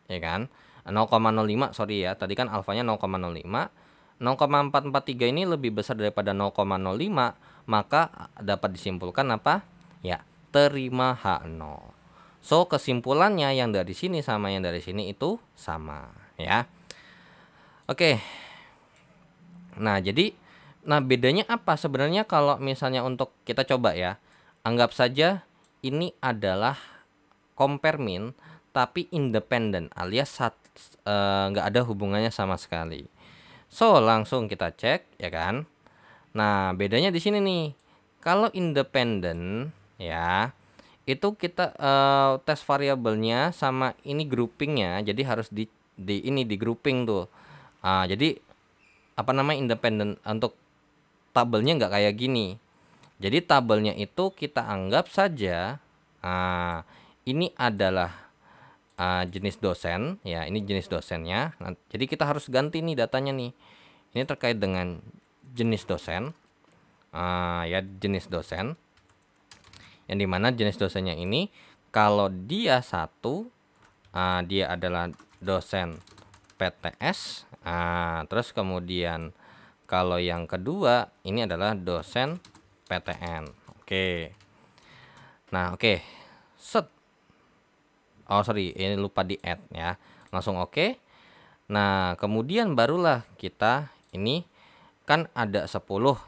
A: ya kan 0,05 sorry ya tadi kan alfanya 0,05 0,443 ini lebih besar daripada 0,05 maka dapat disimpulkan apa ya terima H0 So kesimpulannya yang dari sini sama yang dari sini itu sama ya. Oke. Nah, jadi nah bedanya apa sebenarnya kalau misalnya untuk kita coba ya. Anggap saja ini adalah kompermin tapi independen alias eh, nggak uh, ada hubungannya sama sekali. So langsung kita cek ya kan. Nah bedanya di sini nih kalau independen ya itu kita uh, tes variabelnya sama ini groupingnya jadi harus di, di ini di grouping tuh uh, jadi apa namanya independen untuk tabelnya nggak kayak gini jadi tabelnya itu kita anggap saja uh, ini adalah uh, jenis dosen ya, ini jenis dosennya. Nah, jadi kita harus ganti nih datanya nih. Ini terkait dengan jenis dosen. Uh, ya jenis dosen. Yang dimana jenis dosennya ini kalau dia satu uh, dia adalah dosen PTS. Uh, terus kemudian kalau yang kedua ini adalah dosen PTN. Oke. Nah, oke. Set. Oh, sorry, ini lupa di add ya. Langsung oke. Nah, kemudian barulah kita ini kan ada 10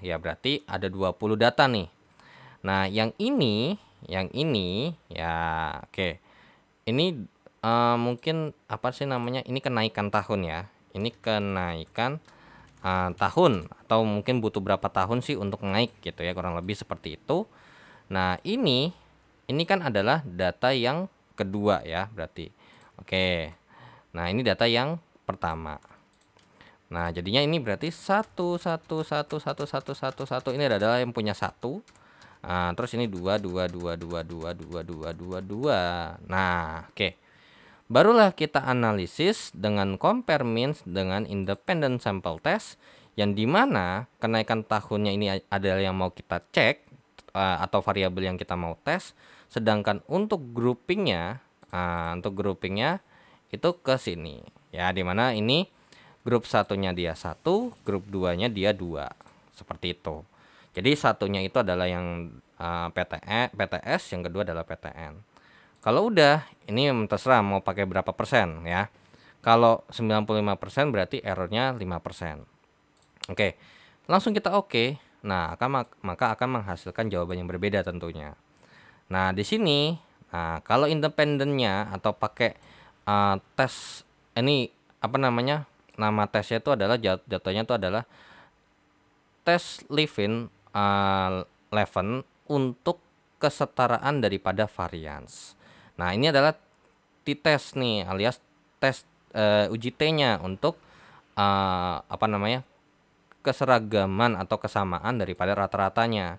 A: ya, berarti ada 20 data nih. Nah, yang ini, yang ini ya, oke. Ini uh, mungkin apa sih namanya? Ini kenaikan tahun ya. Ini kenaikan uh, tahun atau mungkin butuh berapa tahun sih untuk naik gitu ya kurang lebih seperti itu. Nah, ini ini kan adalah data yang kedua ya berarti. Oke. Nah, ini data yang pertama. Nah, jadinya ini berarti satu satu satu satu satu satu satu ini adalah yang punya satu. Nah, terus ini dua dua dua dua dua dua dua dua dua. Nah, oke. Okay. Barulah kita analisis dengan compare means dengan independent sample test yang di mana kenaikan tahunnya ini adalah yang mau kita cek atau variabel yang kita mau tes sedangkan untuk groupingnya untuk groupingnya itu ke sini ya di mana ini grup satunya dia satu grup duanya dia dua seperti itu jadi satunya itu adalah yang PTS e, yang kedua adalah PTN kalau udah, ini terserah mau pakai berapa persen ya. Kalau 95% berarti errornya 5%. Oke, langsung kita oke. Okay. Nah, akan, maka akan menghasilkan jawaban yang berbeda tentunya. Nah, di sini nah, kalau independennya atau pakai uh, tes ini apa namanya? Nama tesnya itu adalah jat jatuhnya itu adalah tes Levin uh, untuk kesetaraan daripada varians. Nah, ini adalah t-test nih alias tes uh, uji T-nya untuk uh, apa namanya? keseragaman atau kesamaan daripada rata-ratanya.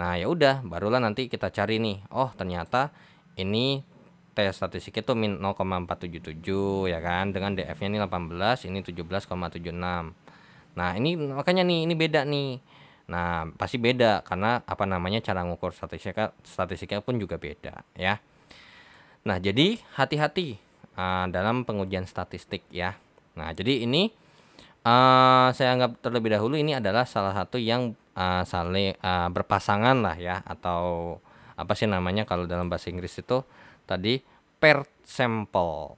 A: Nah, ya udah, barulah nanti kita cari nih. Oh, ternyata ini tes statistik itu min 0,477 ya kan dengan DF-nya ini 18, ini 17,76. Nah, ini makanya nih ini beda nih. Nah, pasti beda karena apa namanya cara ngukur statistiknya statistiknya pun juga beda ya. Nah, jadi hati-hati uh, dalam pengujian statistik ya. Nah, jadi ini uh, saya anggap terlebih dahulu ini adalah salah satu yang uh, saling uh, berpasangan lah ya atau apa sih namanya kalau dalam bahasa Inggris itu tadi per sampel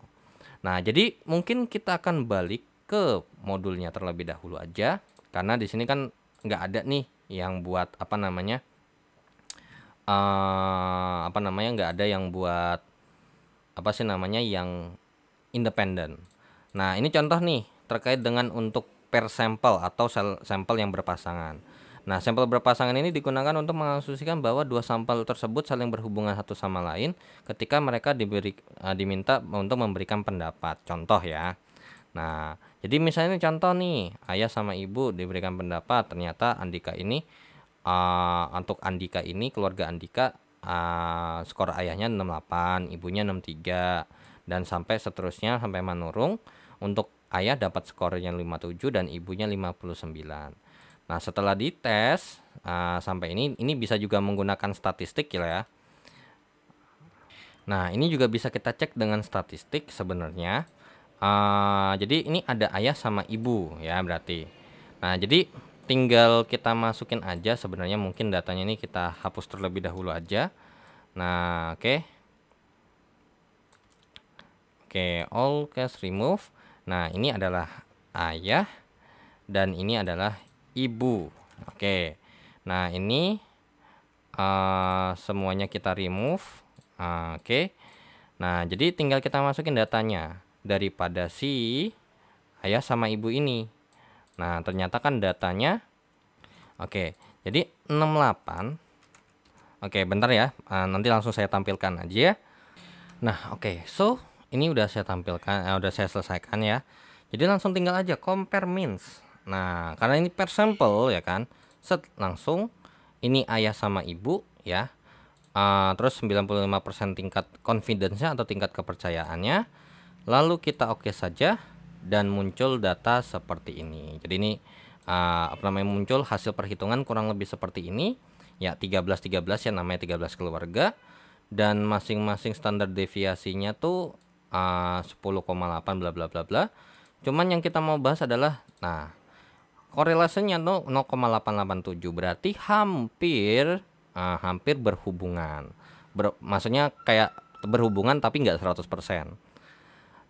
A: Nah, jadi mungkin kita akan balik ke modulnya terlebih dahulu aja karena di sini kan nggak ada nih yang buat apa namanya uh, apa namanya nggak ada yang buat apa sih namanya yang independen. Nah, ini contoh nih terkait dengan untuk per sampel atau sel sampel yang berpasangan. Nah, sampel berpasangan ini digunakan untuk mengasumsikan bahwa dua sampel tersebut saling berhubungan satu sama lain ketika mereka diberi uh, diminta untuk memberikan pendapat. Contoh ya. Nah, jadi misalnya contoh nih, ayah sama ibu diberikan pendapat, ternyata Andika ini uh, untuk Andika ini keluarga Andika Ah, skor ayahnya 68, ibunya 63, dan sampai seterusnya sampai menurun untuk ayah dapat skornya 57 dan ibunya 59. Nah, setelah dites, uh, sampai ini ini bisa juga menggunakan statistik ya. Nah, ini juga bisa kita cek dengan statistik sebenarnya. Uh, jadi ini ada ayah sama ibu ya berarti. Nah, jadi tinggal kita masukin aja sebenarnya mungkin datanya ini kita hapus terlebih dahulu aja nah oke okay. oke okay, all cash remove nah ini adalah ayah dan ini adalah ibu oke okay. nah ini uh, semuanya kita remove uh, oke okay. nah jadi tinggal kita masukin datanya daripada si ayah sama ibu ini Nah, ternyata kan datanya Oke, jadi 68 Oke, bentar ya. Eh, nanti langsung saya tampilkan aja ya. Nah, oke. So, ini udah saya tampilkan, eh, udah saya selesaikan ya. Jadi langsung tinggal aja compare means. Nah, karena ini per sample ya kan. Set langsung ini ayah sama ibu ya. Uh, terus 95% tingkat confidence-nya atau tingkat kepercayaannya. Lalu kita oke okay saja dan muncul data seperti ini. Jadi ini uh, apa namanya muncul hasil perhitungan kurang lebih seperti ini ya 13 13 ya namanya 13 keluarga dan masing-masing standar deviasinya tuh ah, uh, 10,8 bla bla bla bla. Cuman yang kita mau bahas adalah nah korelasinya tuh 0,887 berarti hampir uh, hampir berhubungan. Ber, maksudnya kayak berhubungan tapi nggak 100%.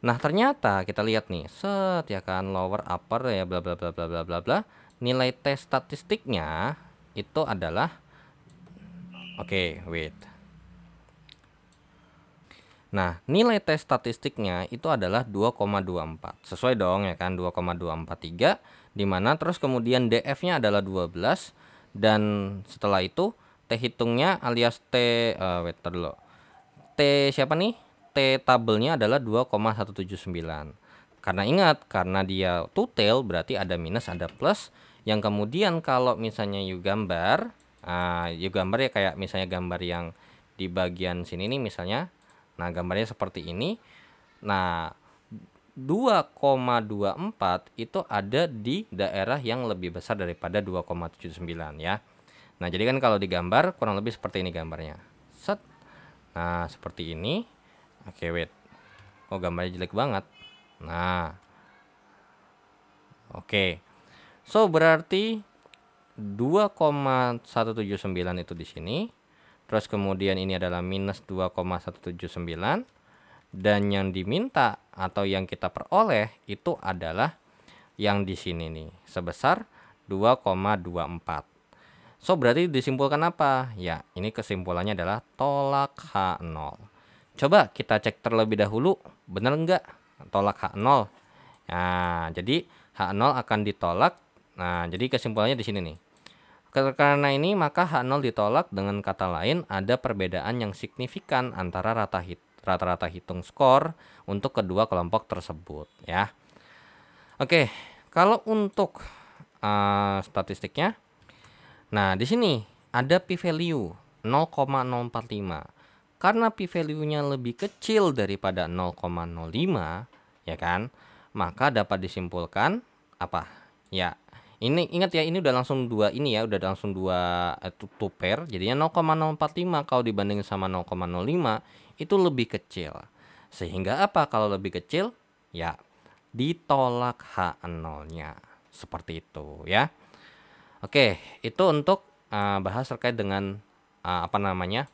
A: Nah, ternyata kita lihat nih, set ya kan lower upper ya bla bla bla bla bla bla bla. Nilai tes statistiknya itu adalah Oke, okay, wait. Nah, nilai tes statistiknya itu adalah 2,24. Sesuai dong ya kan 2,243 di mana terus kemudian DF-nya adalah 12 dan setelah itu T hitungnya alias T uh, wait dulu. T siapa nih? T tabelnya adalah 2,179. Karena ingat, karena dia total berarti ada minus ada plus yang kemudian kalau misalnya you gambar, uh, you gambar ya kayak misalnya gambar yang di bagian sini nih misalnya. Nah, gambarnya seperti ini. Nah, 2,24 itu ada di daerah yang lebih besar daripada 2,79 ya. Nah, jadi kan kalau digambar kurang lebih seperti ini gambarnya. Set. Nah, seperti ini. Oke, okay, wait. Kok oh, gambarnya jelek banget? Nah. Oke. Okay. So, berarti 2,179 itu di sini. Terus kemudian ini adalah minus 2,179 dan yang diminta atau yang kita peroleh itu adalah yang di sini nih sebesar 2,24. So berarti disimpulkan apa? Ya, ini kesimpulannya adalah tolak H0 coba kita cek terlebih dahulu benar enggak tolak H0 nah jadi H0 akan ditolak nah jadi kesimpulannya di sini nih karena ini maka H0 ditolak dengan kata lain ada perbedaan yang signifikan antara rata hit rata-rata hitung skor untuk kedua kelompok tersebut ya Oke kalau untuk uh, statistiknya nah di sini ada p value 0,045 karena p value-nya lebih kecil daripada 0,05, ya kan? Maka dapat disimpulkan apa? Ya, ini ingat ya ini udah langsung dua ini ya udah langsung dua itu eh, pair jadinya 0,045 kalau dibandingin sama 0,05 itu lebih kecil sehingga apa kalau lebih kecil ya ditolak H0 nya seperti itu ya oke itu untuk uh, bahas terkait dengan uh, apa namanya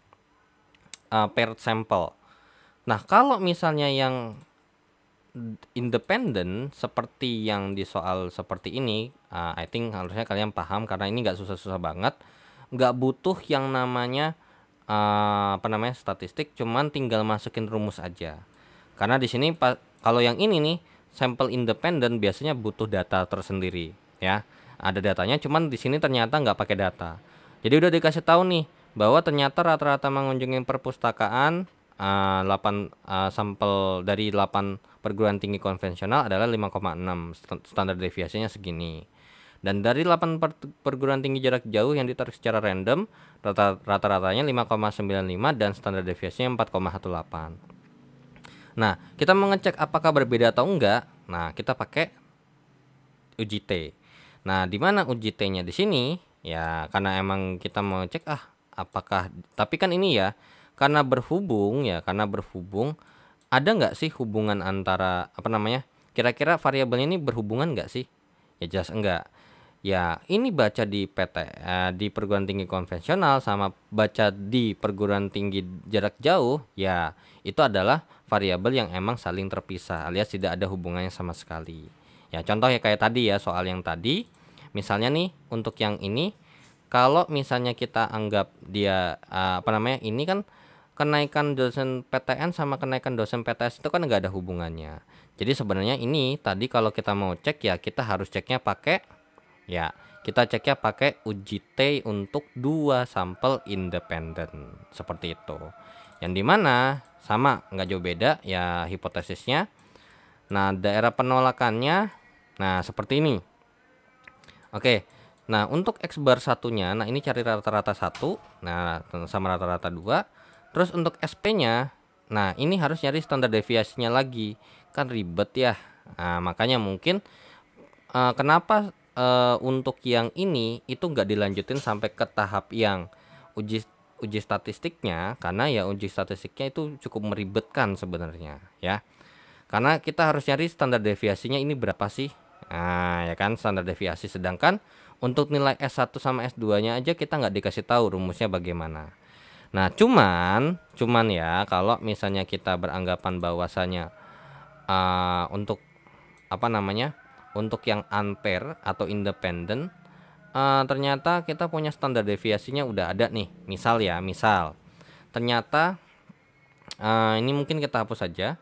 A: uh, paired sample. Nah, kalau misalnya yang independen seperti yang di soal seperti ini, uh, I think harusnya kalian paham karena ini nggak susah-susah banget, nggak butuh yang namanya uh, apa namanya statistik, cuman tinggal masukin rumus aja. Karena di sini kalau yang ini nih sampel independen biasanya butuh data tersendiri, ya. Ada datanya, cuman di sini ternyata nggak pakai data. Jadi udah dikasih tahu nih bahwa ternyata rata-rata mengunjungi perpustakaan uh, 8 uh, sampel dari 8 perguruan tinggi konvensional adalah 5,6 standar deviasinya segini. Dan dari 8 perguruan tinggi jarak jauh yang ditarik secara random rata-ratanya -rata 5,95 dan standar deviasinya 4,18. Nah, kita mengecek apakah berbeda atau enggak. Nah, kita pakai uji T. Nah, di mana uji T-nya di sini? Ya, karena emang kita mau cek ah apakah tapi kan ini ya karena berhubung ya karena berhubung ada nggak sih hubungan antara apa namanya kira-kira variabelnya ini berhubungan nggak sih ya jelas enggak ya ini baca di PT eh, di perguruan tinggi konvensional sama baca di perguruan tinggi jarak jauh ya itu adalah variabel yang emang saling terpisah alias tidak ada hubungannya sama sekali ya contoh ya kayak tadi ya soal yang tadi misalnya nih untuk yang ini kalau misalnya kita anggap dia uh, apa namanya ini kan kenaikan dosen PTN sama kenaikan dosen PTS itu kan nggak ada hubungannya. Jadi sebenarnya ini tadi kalau kita mau cek ya kita harus ceknya pakai ya kita ceknya pakai uji t untuk dua sampel independen seperti itu. Yang dimana sama nggak jauh beda ya hipotesisnya. Nah daerah penolakannya nah seperti ini. Oke Nah, untuk X bar satunya, nah ini cari rata-rata satu, nah sama rata-rata dua. Terus untuk SP-nya, nah ini harus nyari standar deviasinya lagi, kan ribet ya. Nah, makanya mungkin uh, kenapa uh, untuk yang ini itu nggak dilanjutin sampai ke tahap yang uji uji statistiknya, karena ya uji statistiknya itu cukup meribetkan sebenarnya, ya. Karena kita harus nyari standar deviasinya ini berapa sih? Nah, ya kan standar deviasi sedangkan untuk nilai S1 sama S2-nya aja kita nggak dikasih tahu rumusnya bagaimana. Nah, cuman cuman ya kalau misalnya kita beranggapan bahwasanya uh, eh, untuk apa namanya? Untuk yang unpair atau independen uh, eh, ternyata kita punya standar deviasinya udah ada nih. Misal ya, misal ternyata uh, ini mungkin kita hapus saja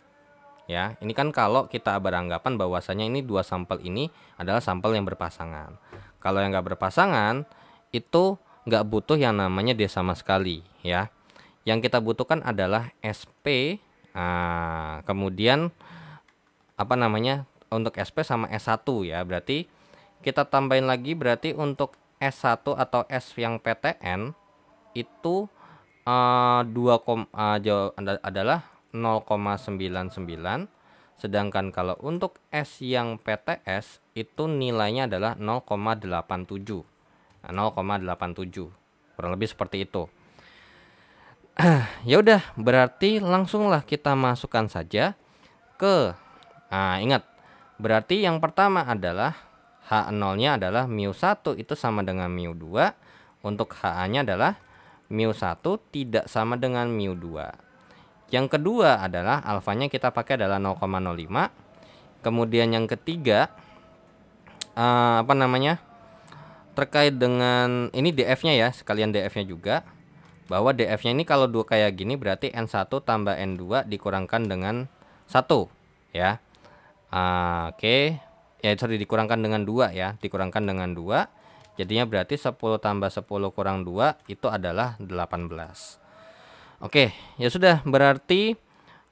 A: ya ini kan kalau kita beranggapan bahwasanya ini dua sampel ini adalah sampel yang berpasangan kalau yang nggak berpasangan itu nggak butuh yang namanya dia sama sekali ya. Yang kita butuhkan adalah SP. Ah, kemudian apa namanya untuk SP sama S1 ya. Berarti kita tambahin lagi berarti untuk S1 atau S yang PTN itu uh, 2, uh, jauh, adalah 0,99 sedangkan kalau untuk S yang PTS itu nilainya adalah 0,87 0,87 nah, kurang lebih seperti itu ya udah berarti langsunglah kita masukkan saja ke nah, ingat berarti yang pertama adalah H0 nya adalah mu 1 itu sama dengan mu 2 untuk HA nya adalah mu 1 tidak sama dengan mu 2 yang kedua adalah alfanya kita pakai adalah 0,05 kemudian yang ketiga uh, apa namanya terkait dengan ini DF-nya ya sekalian DF-nya juga bahwa DF-nya ini kalau dua kayak gini berarti N1 tambah N2 dikurangkan dengan satu ya. Uh, Oke. Okay. Ya sorry dikurangkan dengan dua ya, dikurangkan dengan dua Jadinya berarti 10 tambah 10 kurang dua itu adalah 18. Oke, okay, ya sudah berarti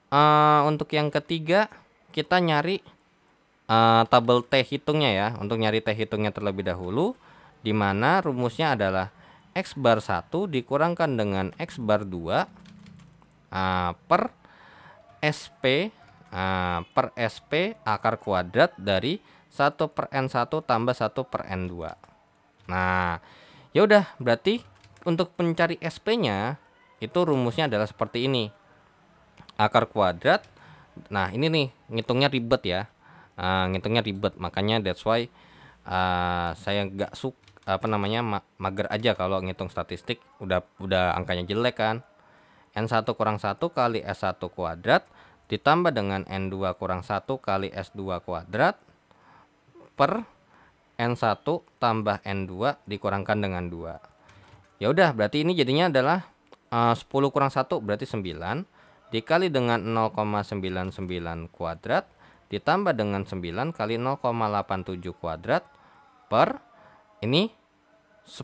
A: uh, untuk yang ketiga kita nyari uh, eh, tabel T hitungnya ya untuk nyari T hitungnya terlebih dahulu di mana rumusnya adalah X bar 1 dikurangkan dengan X bar 2 uh, eh, per SP uh, eh, per SP akar kuadrat dari 1 per N1 tambah 1 per N2 nah ya udah berarti untuk mencari SP-nya itu rumusnya adalah seperti ini akar kuadrat nah ini nih ngitungnya ribet ya uh, ngitungnya ribet makanya that's why uh, saya nggak suka apa namanya ma mager aja kalau ngitung statistik udah udah angkanya jelek kan N1 kurang 1 kali S1 kuadrat ditambah dengan N2 kurang 1 kali S2 kuadrat per N1 tambah N2 dikurangkan dengan 2 ya udah berarti ini jadinya adalah ah, uh, 10 kurang 1 berarti 9 dikali dengan 0,99 kuadrat ditambah dengan 9 kali 0,87 kuadrat per ini 10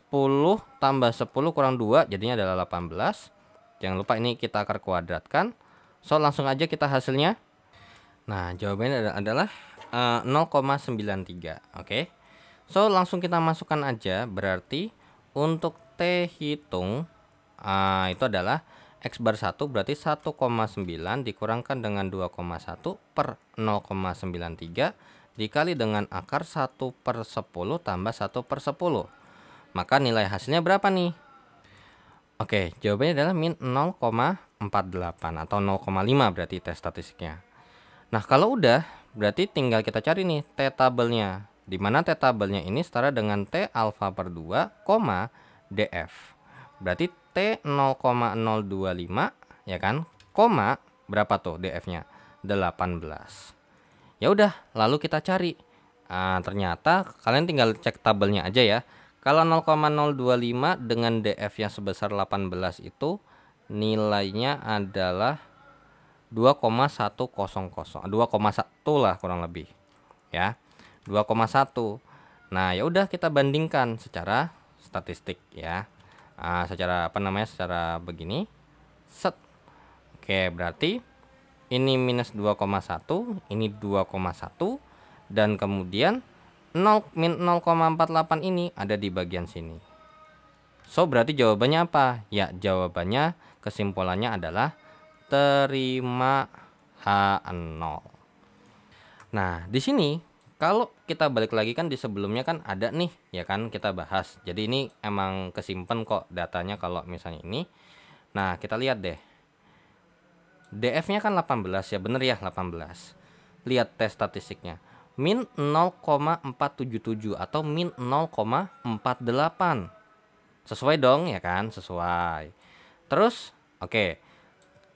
A: tambah 10 kurang 2 jadinya adalah 18 jangan lupa ini kita akar kuadratkan so langsung aja kita hasilnya nah jawabannya adalah uh, eh, 0,93 oke okay? so langsung kita masukkan aja berarti untuk T hitung uh, itu adalah X bar 1 berarti 1,9 dikurangkan dengan 2,1 per 0,93 dikali dengan akar 1 per 10 tambah 1 per 10. Maka nilai hasilnya berapa nih? Oke, jawabannya adalah min 0,48 atau 0,5 berarti tes statistiknya. Nah, kalau udah berarti tinggal kita cari nih T tabelnya. Di mana T tabelnya ini setara dengan T alfa per 2, DF. Berarti 0,025 ya kan? Koma berapa tuh DF-nya? 18. Ya udah, lalu kita cari. Nah, ternyata kalian tinggal cek tabelnya aja ya. Kalau 0,025 dengan DF yang sebesar 18 itu nilainya adalah 2,100 2,1 lah kurang lebih ya 2,1 nah ya udah kita bandingkan secara statistik ya uh, secara apa namanya secara begini set oke berarti ini minus 2,1 ini 2,1 dan kemudian 0,48 ini ada di bagian sini so berarti jawabannya apa ya jawabannya kesimpulannya adalah terima H0 nah di sini kalau kita balik lagi kan di sebelumnya kan ada nih ya kan kita bahas jadi ini emang kesimpan kok datanya kalau misalnya ini nah kita lihat deh DF nya kan 18 ya bener ya 18 lihat tes statistiknya min 0,477 atau min 0,48 sesuai dong ya kan sesuai terus oke okay.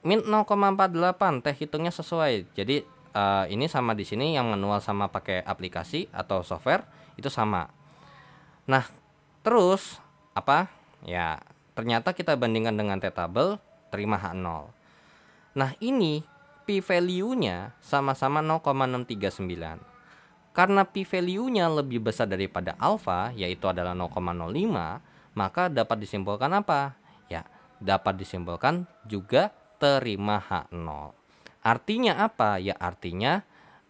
A: min 0,48 teh hitungnya sesuai jadi uh, ini sama di sini yang manual sama pakai aplikasi atau software itu sama. Nah, terus apa? Ya, ternyata kita bandingkan dengan t-table terima H0. Nah, ini p value-nya sama-sama 0,639. Karena p value-nya lebih besar daripada alfa, yaitu adalah 0,05, maka dapat disimpulkan apa? Ya, dapat disimpulkan juga terima H0. Artinya apa? Ya artinya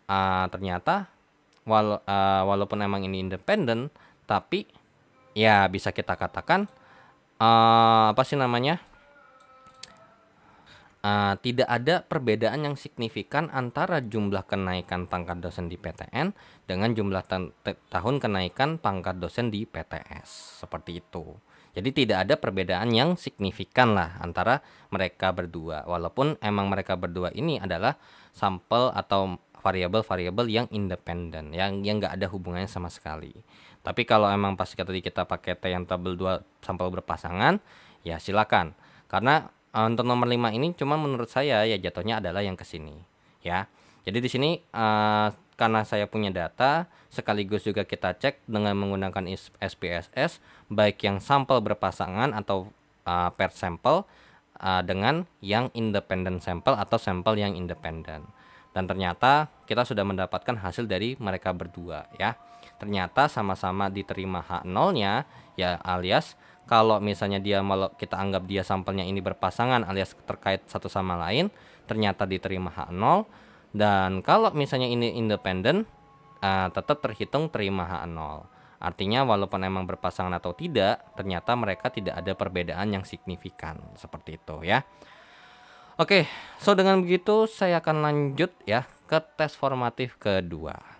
A: uh, ternyata wala uh, walaupun emang ini independen tapi ya bisa kita katakan uh, apa sih namanya? Uh, tidak ada perbedaan yang signifikan antara jumlah kenaikan pangkat dosen di PTN dengan jumlah tahun kenaikan pangkat dosen di PTS. Seperti itu. Jadi tidak ada perbedaan yang signifikan lah antara mereka berdua. Walaupun emang mereka berdua ini adalah sampel atau variabel-variabel yang independen, yang yang nggak ada hubungannya sama sekali. Tapi kalau emang pas tadi kita pakai T yang tabel dua sampel berpasangan, ya silakan. Karena e, untuk nomor 5 ini cuma menurut saya ya jatuhnya adalah yang ke sini, ya. Jadi di sini uh, karena saya punya data sekaligus juga kita cek dengan menggunakan SPSS baik yang sampel berpasangan atau uh, ah, paired sample uh, ah, dengan yang independent sampel atau sampel yang independen. Dan ternyata kita sudah mendapatkan hasil dari mereka berdua ya. Ternyata sama-sama diterima H0-nya ya alias kalau misalnya dia malah kita anggap dia sampelnya ini berpasangan alias terkait satu sama lain, ternyata diterima H0 dan kalau misalnya ini independen uh, ah, tetap terhitung terima H0. Artinya walaupun emang berpasangan atau tidak, ternyata mereka tidak ada perbedaan yang signifikan seperti itu ya. Oke, so dengan begitu saya akan lanjut ya ke tes formatif kedua.